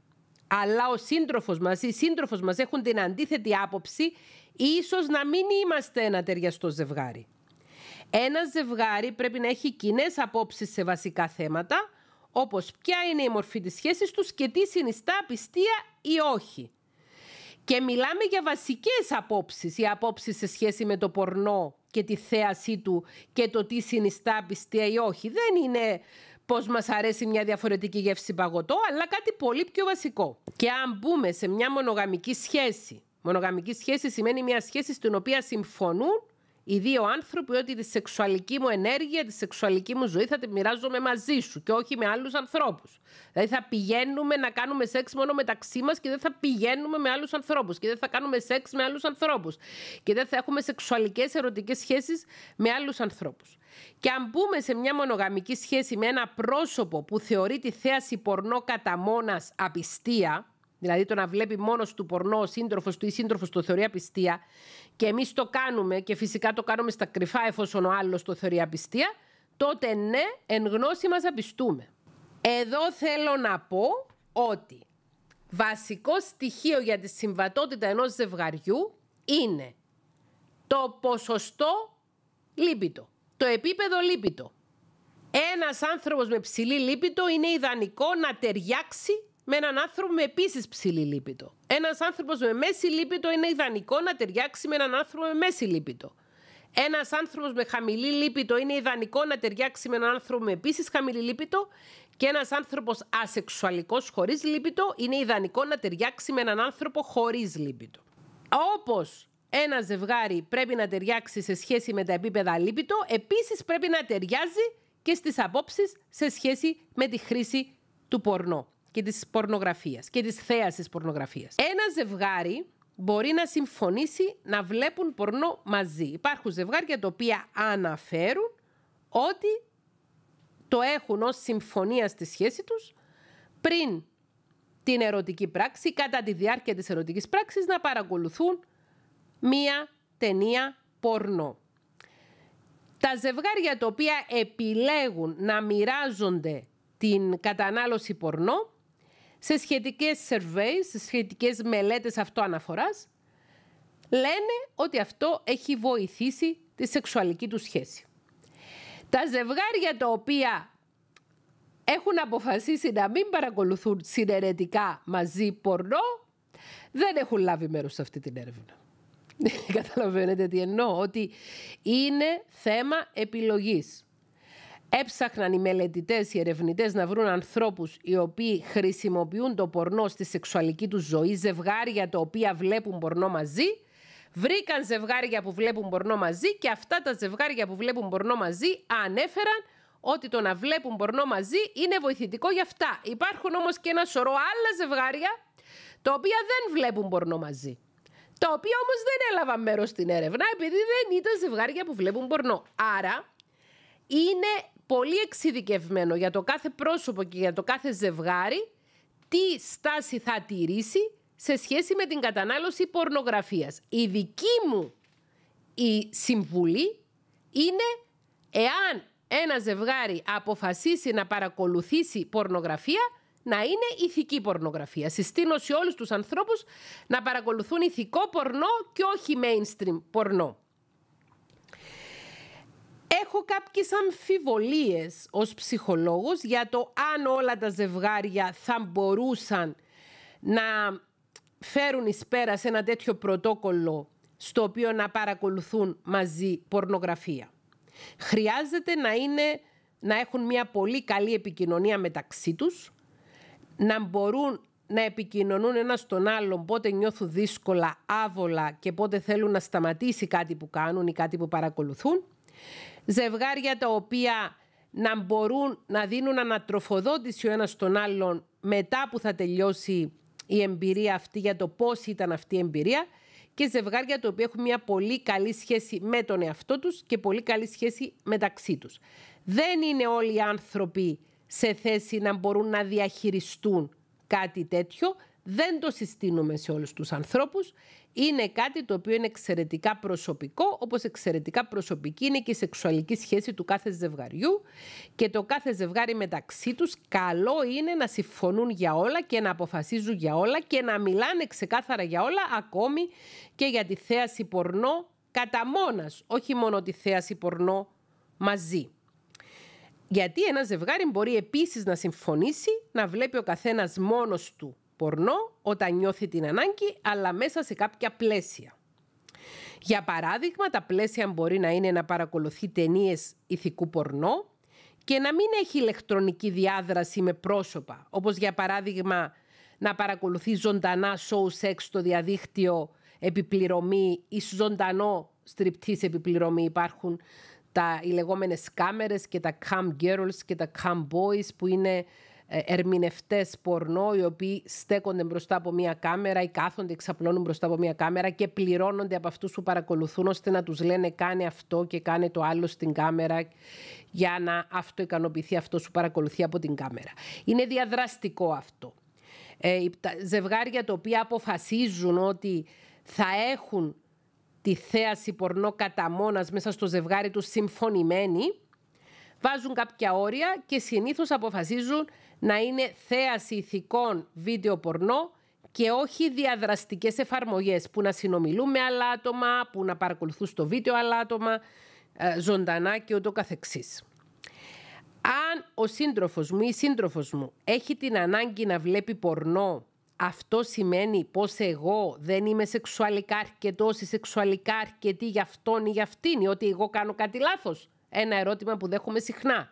αλλά ο σύντροφος μας ή οι σύντροφος μας έχουν την αντίθετη άποψη, ίσως να μην είμαστε ένα ταιριαστό ζευγάρι. Ένα ζευγάρι πρέπει να έχει κοινές απόψεις σε βασικά θέματα, όπως ποια είναι η μορφή της σχέσης τους και τι συνιστά και μιλάμε για βασικές απόψεις ή όχι. Και μιλάμε για βασικές απόψεις, οι απόψεις σε σχέση με το πορνό και τη θέασή του και το τι συνιστά πιστία ή όχι. Δεν είναι πώς μας αρέσει μια διαφορετική γεύση παγωτό, αλλά κάτι πολύ πιο βασικό. Και αν μπούμε σε μια μονογαμική σχέση, μονογαμική σχέση σημαίνει μια σχέση στην οποία συμφωνούν οι δύο άνθρωποι ότι τη σεξουαλική μου ενέργεια, τη σεξουαλική μου ζωή θα τη μοιράζομαι μαζί σου και όχι με άλλους ανθρώπους. Δηλαδή θα πηγαίνουμε να κάνουμε σεξ μόνο μεταξύ μας και δεν θα πηγαίνουμε με άλλους ανθρώπους και δεν θα κάνουμε σεξ με άλλους ανθρώπους και δεν θα έχουμε σεξουαλικές ερωτικές σχέσεις με άλλους ανθρώπους. Και αν μπούμε σε μια μονογαμική σχέση με ένα πρόσωπο που θεωρεί τη θέαση πορνό κατά μόνας απιστία, Δηλαδή το να βλέπει μόνος του πορνό ο σύντροφος του ή σύντροφος το θεωρεί απιστία και εμείς το κάνουμε και φυσικά το κάνουμε στα κρυφά εφόσον ο άλλος το θεωρεί απιστία, τότε ναι, εν γνώση μας απιστούμε. Εδώ θέλω να πω ότι βασικό στοιχείο για τη συμβατότητα ενός ζευγαριού είναι το ποσοστό λίπητο, το επίπεδο λίπητο. Ένας άνθρωπος με ψηλή λίπητο είναι ιδανικό να ταιριάξει με έναν άνθρωπο με επίσης ψηλή λίπητο. Ένας άνθρωπος με μέση λίπητο είναι ιδανικό να ταιριάξει με έναν άνθρωπο με μέση λίπητο. Ένας άνθρωπος με χαμηλή λίπητο είναι ιδανικό να ταιριάξει με έναν άνθρωπο με επίσης χαμηλή λίπητο. Και ένας άνθρωπος ασεξουαλικός χωρίς λίπητο είναι ιδανικό να ταιριάξει με έναν άνθρωπο χωρίς λίπητο. Όπως ένα ζευγάρι πρέπει να ταιριάξει σε σχέση με τα επίπεδα λίπητο, επίσης πρέπει να ταιριάζει και στις απόψεις σε σχέση με τη χρήση του πορνό και της πορνογραφίας και της θέασης πορνογραφίας. Ένα ζευγάρι μπορεί να συμφωνήσει να βλέπουν πορνό μαζί. Υπάρχουν ζευγάρια τα οποία αναφέρουν ότι το έχουν ως συμφωνία στη σχέση τους πριν την ερωτική πράξη, κατά τη διάρκεια της ερωτικής πράξης, να παρακολουθούν μία ταινία πορνό. Τα ζευγάρια τα οποία επιλέγουν να μοιράζονται την κατανάλωση πορνό σε σχετικές surveys, σε σχετικές μελέτες αναφοράς, λένε ότι αυτό έχει βοηθήσει τη σεξουαλική του σχέση. Τα ζευγάρια τα οποία έχουν αποφασίσει να μην παρακολουθούν συναιρετικά μαζί πορνό, δεν έχουν λάβει μέρος σε αυτή την έρευνα. Καταλαβαίνετε τι εννοώ, ότι είναι θέμα επιλογής. Έψαχναν οι μελετητές, οι ερευνητές να βρουν ανθρώπους οι οποίοι χρησιμοποιούν το πορνό στη σεξουαλική τους ζωή, ζευγάρια τα οποία βλέπουν πορνό μαζί. Βρήκαν ζευγάρια που βλέπουν πορνό μαζί και αυτά τα ζευγάρια που βλέπουν πορνό μαζί ανέφεραν ότι το να βλέπουν πορνό μαζί είναι βοηθητικό για αυτά. Υπάρχουν όμως και ένα σωρό άλλα ζευγάρια τα οποία δεν βλέπουν πορνό μαζί. Τα οποία όμως δεν έλαβαν μέρος στην έρευνα επειδή δεν ήταν ζευγάρια που βλέπουν πορνό. Άρα είναι πολύ εξειδικευμένο για το κάθε πρόσωπο και για το κάθε ζευγάρι τι στάση θα τηρήσει σε σχέση με την κατανάλωση πορνογραφίας. Η δική μου η συμβουλή είναι εάν ένα ζευγάρι αποφασίσει να παρακολουθήσει πορνογραφία, να είναι ηθική πορνογραφία. Συστήνω σε όλους τους ανθρώπους να παρακολουθούν ηθικό πορνό και όχι mainstream πορνό. Έχω κάποιες αμφιβολίες ως ψυχολόγος για το αν όλα τα ζευγάρια θα μπορούσαν να φέρουν εις πέρα σε ένα τέτοιο πρωτόκολλο στο οποίο να παρακολουθούν μαζί πορνογραφία. Χρειάζεται να, είναι, να έχουν μια πολύ καλή επικοινωνία μεταξύ τους, να μπορούν να επικοινωνούν ένα τον άλλον πότε νιώθουν δύσκολα, άβολα και πότε θέλουν να σταματήσει κάτι που κάνουν ή κάτι που παρακολουθούν ζευγάρια τα οποία να μπορούν να δίνουν ανατροφοδότηση ο ένας τον άλλον μετά που θα τελειώσει η εμπειρία αυτή για το πώς ήταν αυτή η εμπειρία και ζευγάρια τα οποία έχουν μια πολύ καλή σχέση με τον εαυτό τους και πολύ καλή σχέση μεταξύ τους. Δεν είναι όλοι οι άνθρωποι σε θέση να μπορούν να διαχειριστούν κάτι τέτοιο δεν το συστήνουμε σε όλους τους ανθρώπους. Είναι κάτι το οποίο είναι εξαιρετικά προσωπικό, όπως εξαιρετικά προσωπική είναι και η σεξουαλική σχέση του κάθε ζευγαριού και το κάθε ζευγάρι μεταξύ τους καλό είναι να συμφωνούν για όλα και να αποφασίζουν για όλα και να μιλάνε ξεκάθαρα για όλα ακόμη και για τη θέαση πορνό κατά μόνας, όχι μόνο τη θέαση πορνό μαζί. Γιατί ένα ζευγάρι μπορεί επίσης να συμφωνήσει να βλέπει ο καθένας μόνος του πορνό όταν νιώθει την ανάγκη, αλλά μέσα σε κάποια πλαίσια. Για παράδειγμα, τα πλαίσια μπορεί να είναι να παρακολουθεί ταινίες ηθικού πορνό και να μην έχει ηλεκτρονική διάδραση με πρόσωπα, όπως για παράδειγμα να παρακολουθεί ζωντανά show sex στο διαδίκτυο επιπληρωμή ή ζωντανό στριπτής επιπληρωμή. Υπάρχουν τα, οι λεγόμενες κάμερες και τα cam girls και τα cam boys που είναι ε, ερμηνευτές πορνό, οι οποίοι στέκονται μπροστά από μία κάμερα ή κάθονται, εξαπλώνουν μπροστά από μία κάμερα και πληρώνονται από αυτούς που παρακολουθούν, ώστε να τους λένε κάνε αυτό και κάνε το άλλο στην κάμερα, για να αυτοικανοποιηθεί αυτός που παρακολουθεί από την κάμερα. Είναι διαδραστικό αυτό. Ε, τα ζευγάρια τα οποία αποφασίζουν ότι θα έχουν τη θέαση πορνό κατά μόνας μέσα στο ζευγάρι τους συμφωνημένοι, βάζουν κάποια όρια και συνήθως αποφασίζουν να είναι θέαση ηθικών βίντεο πορνό και όχι διαδραστικές εφαρμογές που να συνομιλούν με άλλα άτομα, που να παρακολουθούν στο βίντεο άλλα άτομα, ε, ζωντανά και ούτω καθεξής. Αν ο σύντροφος μου ή η σύντροφος μου έχει την ανάγκη να βλέπει πορνό, αυτό σημαίνει πως εγώ δεν είμαι σεξουαλικά αρκετός ή σεξουαλικά αρκετή για αυτόν ή για αυτήν, ότι εγώ κάνω κάτι λάθος. Ένα ερώτημα που δέχομαι συχνά.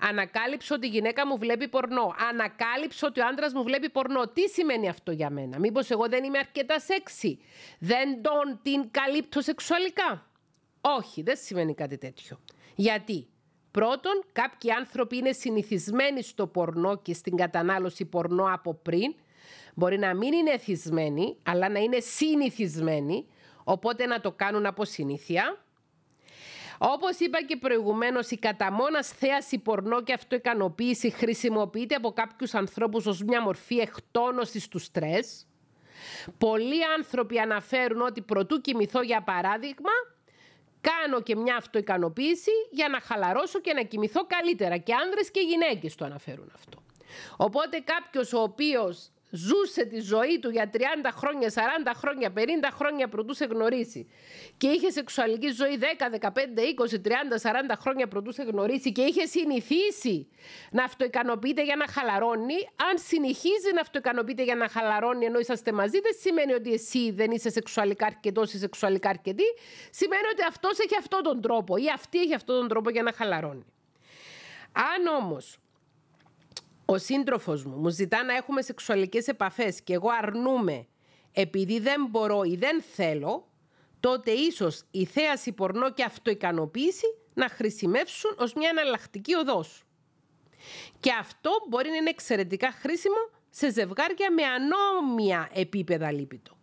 Ανακάλυψε ότι η γυναίκα μου βλέπει πορνό. Ανακάλυψε ότι ο άντρας μου βλέπει πορνό. Τι σημαίνει αυτό για μένα. Μήπως εγώ δεν είμαι αρκετά σεξι. Δεν τον την καλύπτω σεξουαλικά. Όχι, δεν σημαίνει κάτι τέτοιο. Γιατί πρώτον, κάποιοι άνθρωποι είναι συνηθισμένοι στο πορνό και στην κατανάλωση πορνό από πριν. Μπορεί να μην είναι εθισμένοι, αλλά να είναι συνηθισμένοι, οπότε να το κάνουν από συνήθεια. Όπως είπα και προηγουμένως, η καταμόνας θέαση πορνό και αυτοικανοποίηση χρησιμοποιείται από κάποιους ανθρώπους ως μια μορφή εκτόνωσης του στρες. Πολλοί άνθρωποι αναφέρουν ότι προτού κοιμηθώ, για παράδειγμα, κάνω και μια αυτοικανοποίηση για να χαλαρώσω και να κοιμηθώ καλύτερα. Και άνδρες και γυναίκες το αναφέρουν αυτό. Οπότε κάποιος ο οποίος ζούσε τη ζωή του για 30 χρόνια, 40 χρόνια, 50 χρόνια προτού σε γνωρίσει και είχε σεξουαλική ζωή 10, 15, 20, 30, 40 χρόνια προτού σε γνωρίσει και είχε συνηθίσει να αυτοικανοποιείται για να χαλαρώνει, αν συνεχίζει να αυτοικανοποιείται για να χαλαρώνει ενώ είσαστε μαζί, δεν σημαίνει ότι εσύ δεν είσαι σεξουαλικά αρκετός ή σεξουαλικά αρκετή. Σημαίνει ότι αυτός έχει αυτόν τον τρόπο ή αυτή έχει αυτόν τον τρόπο για να χαλαρώνει. Αν όμως ο σύντροφος μου μου ζητά να έχουμε σεξουαλικές επαφές και εγώ αρνούμαι επειδή δεν μπορώ ή δεν θέλω, τότε ίσως η θέαση πορνό και αυτοικανοποίηση να χρησιμεύσουν ως μια εναλλακτική οδός. Και αυτό μπορεί να είναι εξαιρετικά χρήσιμο σε ζευγάρια με ανώμια επίπεδα λίπητο.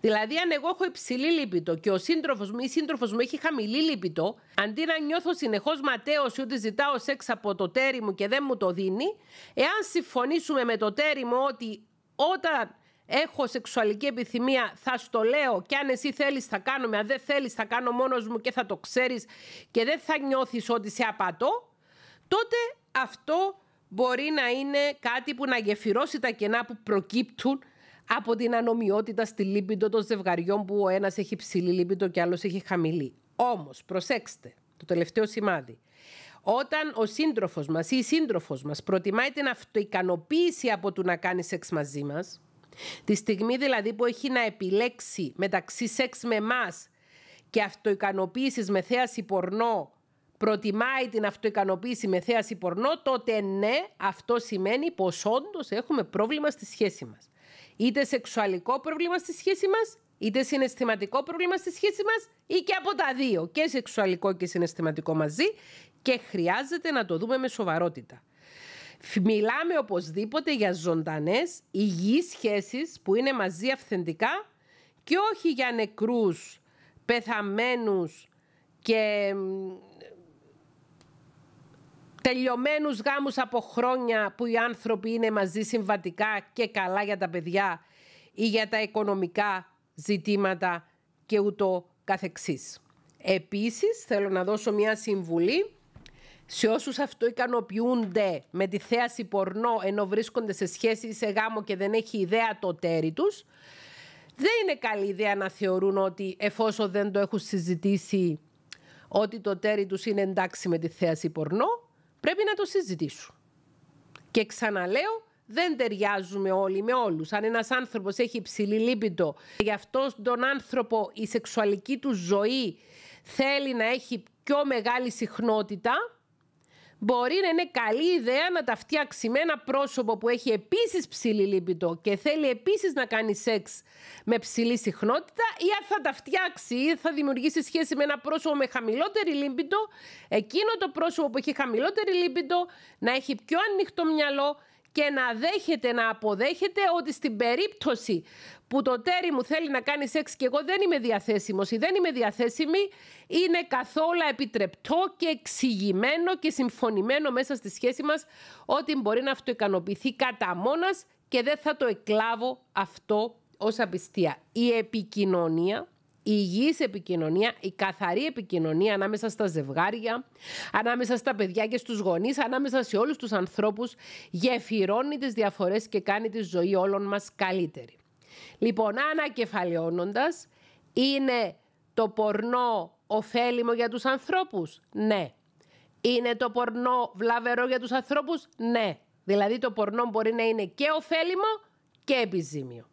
Δηλαδή, αν εγώ έχω υψηλή λύπητο και ο σύντροφος μου ή σύντροφος μου έχει χαμηλή λίπητο, αντί να νιώθω συνεχώς ματέο ότι ζητάω σεξ από το τέρι μου και δεν μου το δίνει, εάν συμφωνήσουμε με το τέρι μου ότι όταν έχω σεξουαλική επιθυμία, θα στο λέω και αν εσύ θέλεις θα κάνουμε, αν δεν θέλεις θα κάνω μόνος μου και θα το ξέρεις και δεν θα νιώθεις ότι σε απατώ, τότε αυτό μπορεί να είναι κάτι που να γεφυρώσει τα κενά που προκύπτουν από την ανομοιότητα στη λίπητο των ζευγαριών που ο ένας έχει ψηλή λίπητο και άλλος έχει χαμηλή. Όμως, προσέξτε, το τελευταίο σημάδι. Όταν ο σύντροφος μας ή η η συντροφο μας προτιμάει την αυτοικανοποίηση από το να κάνει σεξ μαζί μας, τη στιγμή δηλαδή που έχει να επιλέξει μεταξύ σεξ με εμάς και αυτοικανοποίηση με θέαση πορνό, προτιμάει την αυτοικανοποίηση με θέαση πορνό, τότε ναι, αυτό σημαίνει πως όντως έχουμε πρόβλημα στη σχέση μας είτε σεξουαλικό πρόβλημα στη σχέση μας, είτε συναισθηματικό πρόβλημα στη σχέση μας ή και από τα δύο, και σεξουαλικό και συναισθηματικό μαζί και χρειάζεται να το δούμε με σοβαρότητα. Μιλάμε οπωσδήποτε για ζωντανές, υγιείς σχέσεις που είναι μαζί αυθεντικά και όχι για νεκρούς, πεθαμένους και τελειωμένους γάμους από χρόνια που οι άνθρωποι είναι μαζί συμβατικά και καλά για τα παιδιά ή για τα οικονομικά ζητήματα και ούτω καθεξής. Επίσης θέλω να δώσω μια συμβουλή σε όσους αυτό ικανοποιούνται με τη θέαση πορνό ενώ βρίσκονται σε σχέση ή σε γάμο και δεν έχει ιδέα το τέρι τους, δεν είναι καλή ιδέα να θεωρούν ότι εφόσον δεν το έχουν συζητήσει ότι το τέρι τους είναι εντάξει με τη θέαση πορνό πρέπει να το συζητήσουν. Και ξαναλέω, δεν ταιριάζουμε όλοι με όλους. Αν ένας άνθρωπος έχει υψηλή λίπητο, γι' αυτόν τον άνθρωπο η σεξουαλική του ζωή θέλει να έχει πιο μεγάλη συχνότητα, μπορεί να είναι καλή ιδέα να τα φτιάξει με ένα πρόσωπο που έχει επίσης ψηλή λίπητο και θέλει επίσης να κάνει σεξ με ψηλή συχνότητα ή αν θα τα φτιάξει ή θα δημιουργήσει σχέση με ένα πρόσωπο με χαμηλότερη λίπητο, εκείνο το πρόσωπο που έχει χαμηλότερη λίπητο να έχει πιο ανοιχτό μυαλό και να δέχεται, να αποδέχεται ότι στην περίπτωση που το τέρι μου θέλει να κάνει σεξ και εγώ δεν είμαι διαθέσιμος ή δεν είμαι διαθέσιμη, είναι καθόλου επιτρεπτό και εξηγημένο και συμφωνημένο μέσα στη σχέση μας ότι μπορεί να αυτοικανοποιηθεί κατά μόνας και δεν θα το εκλάβω αυτό ως απιστία. Η επικοινωνία η υγιής επικοινωνία, η καθαρή επικοινωνία ανάμεσα στα ζευγάρια, ανάμεσα στα παιδιά και στους γονείς, ανάμεσα σε όλους τους ανθρώπους, γεφυρώνει τις διαφορές και κάνει τη ζωή όλων μας καλύτερη. Λοιπόν, ανακεφαλαιώνοντας, είναι το πορνό ωφέλιμο για τους ανθρώπους, ναι. Είναι το πορνό βλαβερό για τους ανθρώπους, ναι. Δηλαδή το πορνό μπορεί να είναι και ωφέλιμο και επιζήμιο.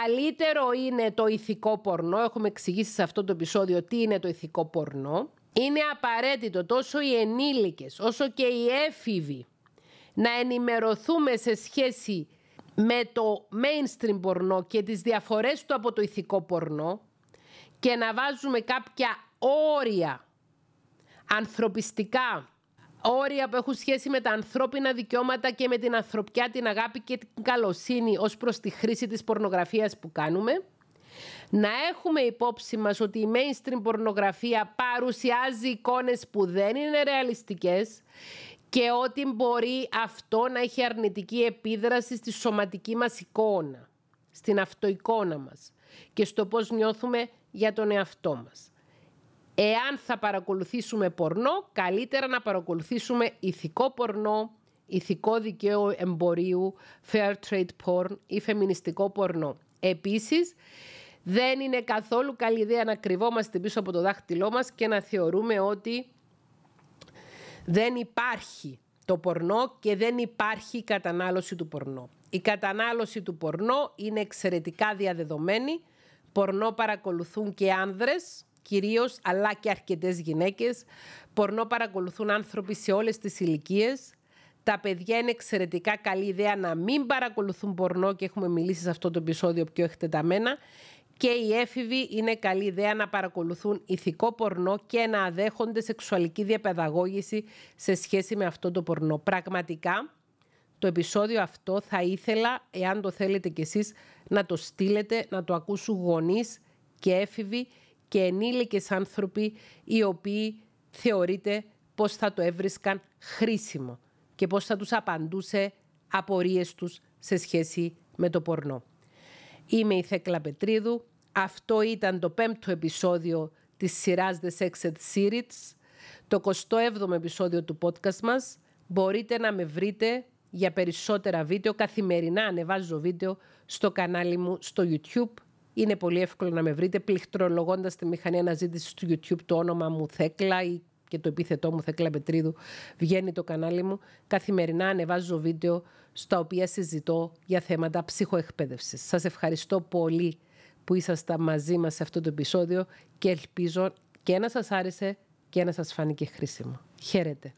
Καλύτερο είναι το ηθικό πορνό. Έχουμε εξηγήσει σε αυτό το επεισόδιο τι είναι το ηθικό πορνό. Είναι απαραίτητο τόσο οι ενήλικες όσο και οι έφηβοι να ενημερωθούμε σε σχέση με το mainstream πορνό και τις διαφορές του από το ηθικό πορνό και να βάζουμε κάποια όρια ανθρωπιστικά όρια που έχουν σχέση με τα ανθρώπινα δικαιώματα και με την ανθρωπιά, την αγάπη και την καλοσύνη ως προς τη χρήση της πορνογραφίας που κάνουμε. Να έχουμε υπόψη μας ότι η mainstream πορνογραφία παρουσιάζει εικόνες που δεν είναι ρεαλιστικές και ότι μπορεί αυτό να έχει αρνητική επίδραση στη σωματική μας εικόνα, στην αυτοεικόνα μας και στο πώς νιώθουμε για τον εαυτό μας. Εάν θα παρακολουθήσουμε πορνό, καλύτερα να παρακολουθήσουμε ηθικό πορνό, ηθικό δικαίωμα εμπορίου, fair trade porn ή φεμινιστικό πορνό. Επίσης, δεν είναι καθόλου καλή ιδέα να κρυβόμαστε πίσω από το δάχτυλό μας και να θεωρούμε ότι δεν υπάρχει το πορνό και δεν υπάρχει η κατανάλωση του πορνό. Η κατανάλωση του πορνό είναι εξαιρετικά διαδεδομένη. Πορνό παρακολουθούν και άνδρες κυρίως αλλά και αρκετές γυναίκες. Πορνό παρακολουθούν άνθρωποι σε όλες τις ηλικίες. Τα παιδιά είναι εξαιρετικά καλή ιδέα να μην παρακολουθούν πορνό και έχουμε μιλήσει σε αυτό το επεισόδιο πιο εκτεταμένα. Και οι έφηβοι είναι καλή ιδέα να παρακολουθούν ηθικό πορνό και να αδέχονται σεξουαλική διαπαιδαγώγηση σε σχέση με αυτό το πορνό. Πραγματικά, το επεισόδιο αυτό θα ήθελα, εάν το θέλετε κι εσείς, να το στείλετε, να το ακούσουν γονείς και έφηβοι και ενήλικες άνθρωποι οι οποίοι θεωρείται πώς θα το έβρισκαν χρήσιμο και πώς θα τους απαντούσε απορίες τους σε σχέση με το πορνό. Είμαι η Θέκλα Πετρίδου. Αυτό ήταν το πέμπτο επεισόδιο της σειράς The Sex Series, το 27ο επεισόδιο του podcast μας. Μπορείτε να με βρείτε για περισσότερα βίντεο, καθημερινά ανεβάζω βίντεο στο κανάλι μου στο YouTube είναι πολύ εύκολο να με βρείτε πληκτρολογώντας τη μηχανή αναζήτησης του YouTube το όνομα μου Θέκλα ή και το επίθετό μου Θέκλα Πετρίδου βγαίνει το κανάλι μου. Καθημερινά ανεβάζω βίντεο στα οποία συζητώ για θέματα ψυχοεκπαίδευσης. Σας ευχαριστώ πολύ που ήσασταν μαζί μας σε αυτό το επεισόδιο και ελπίζω και να σας άρεσε και να σας φάνηκε χρήσιμο. Χαίρετε.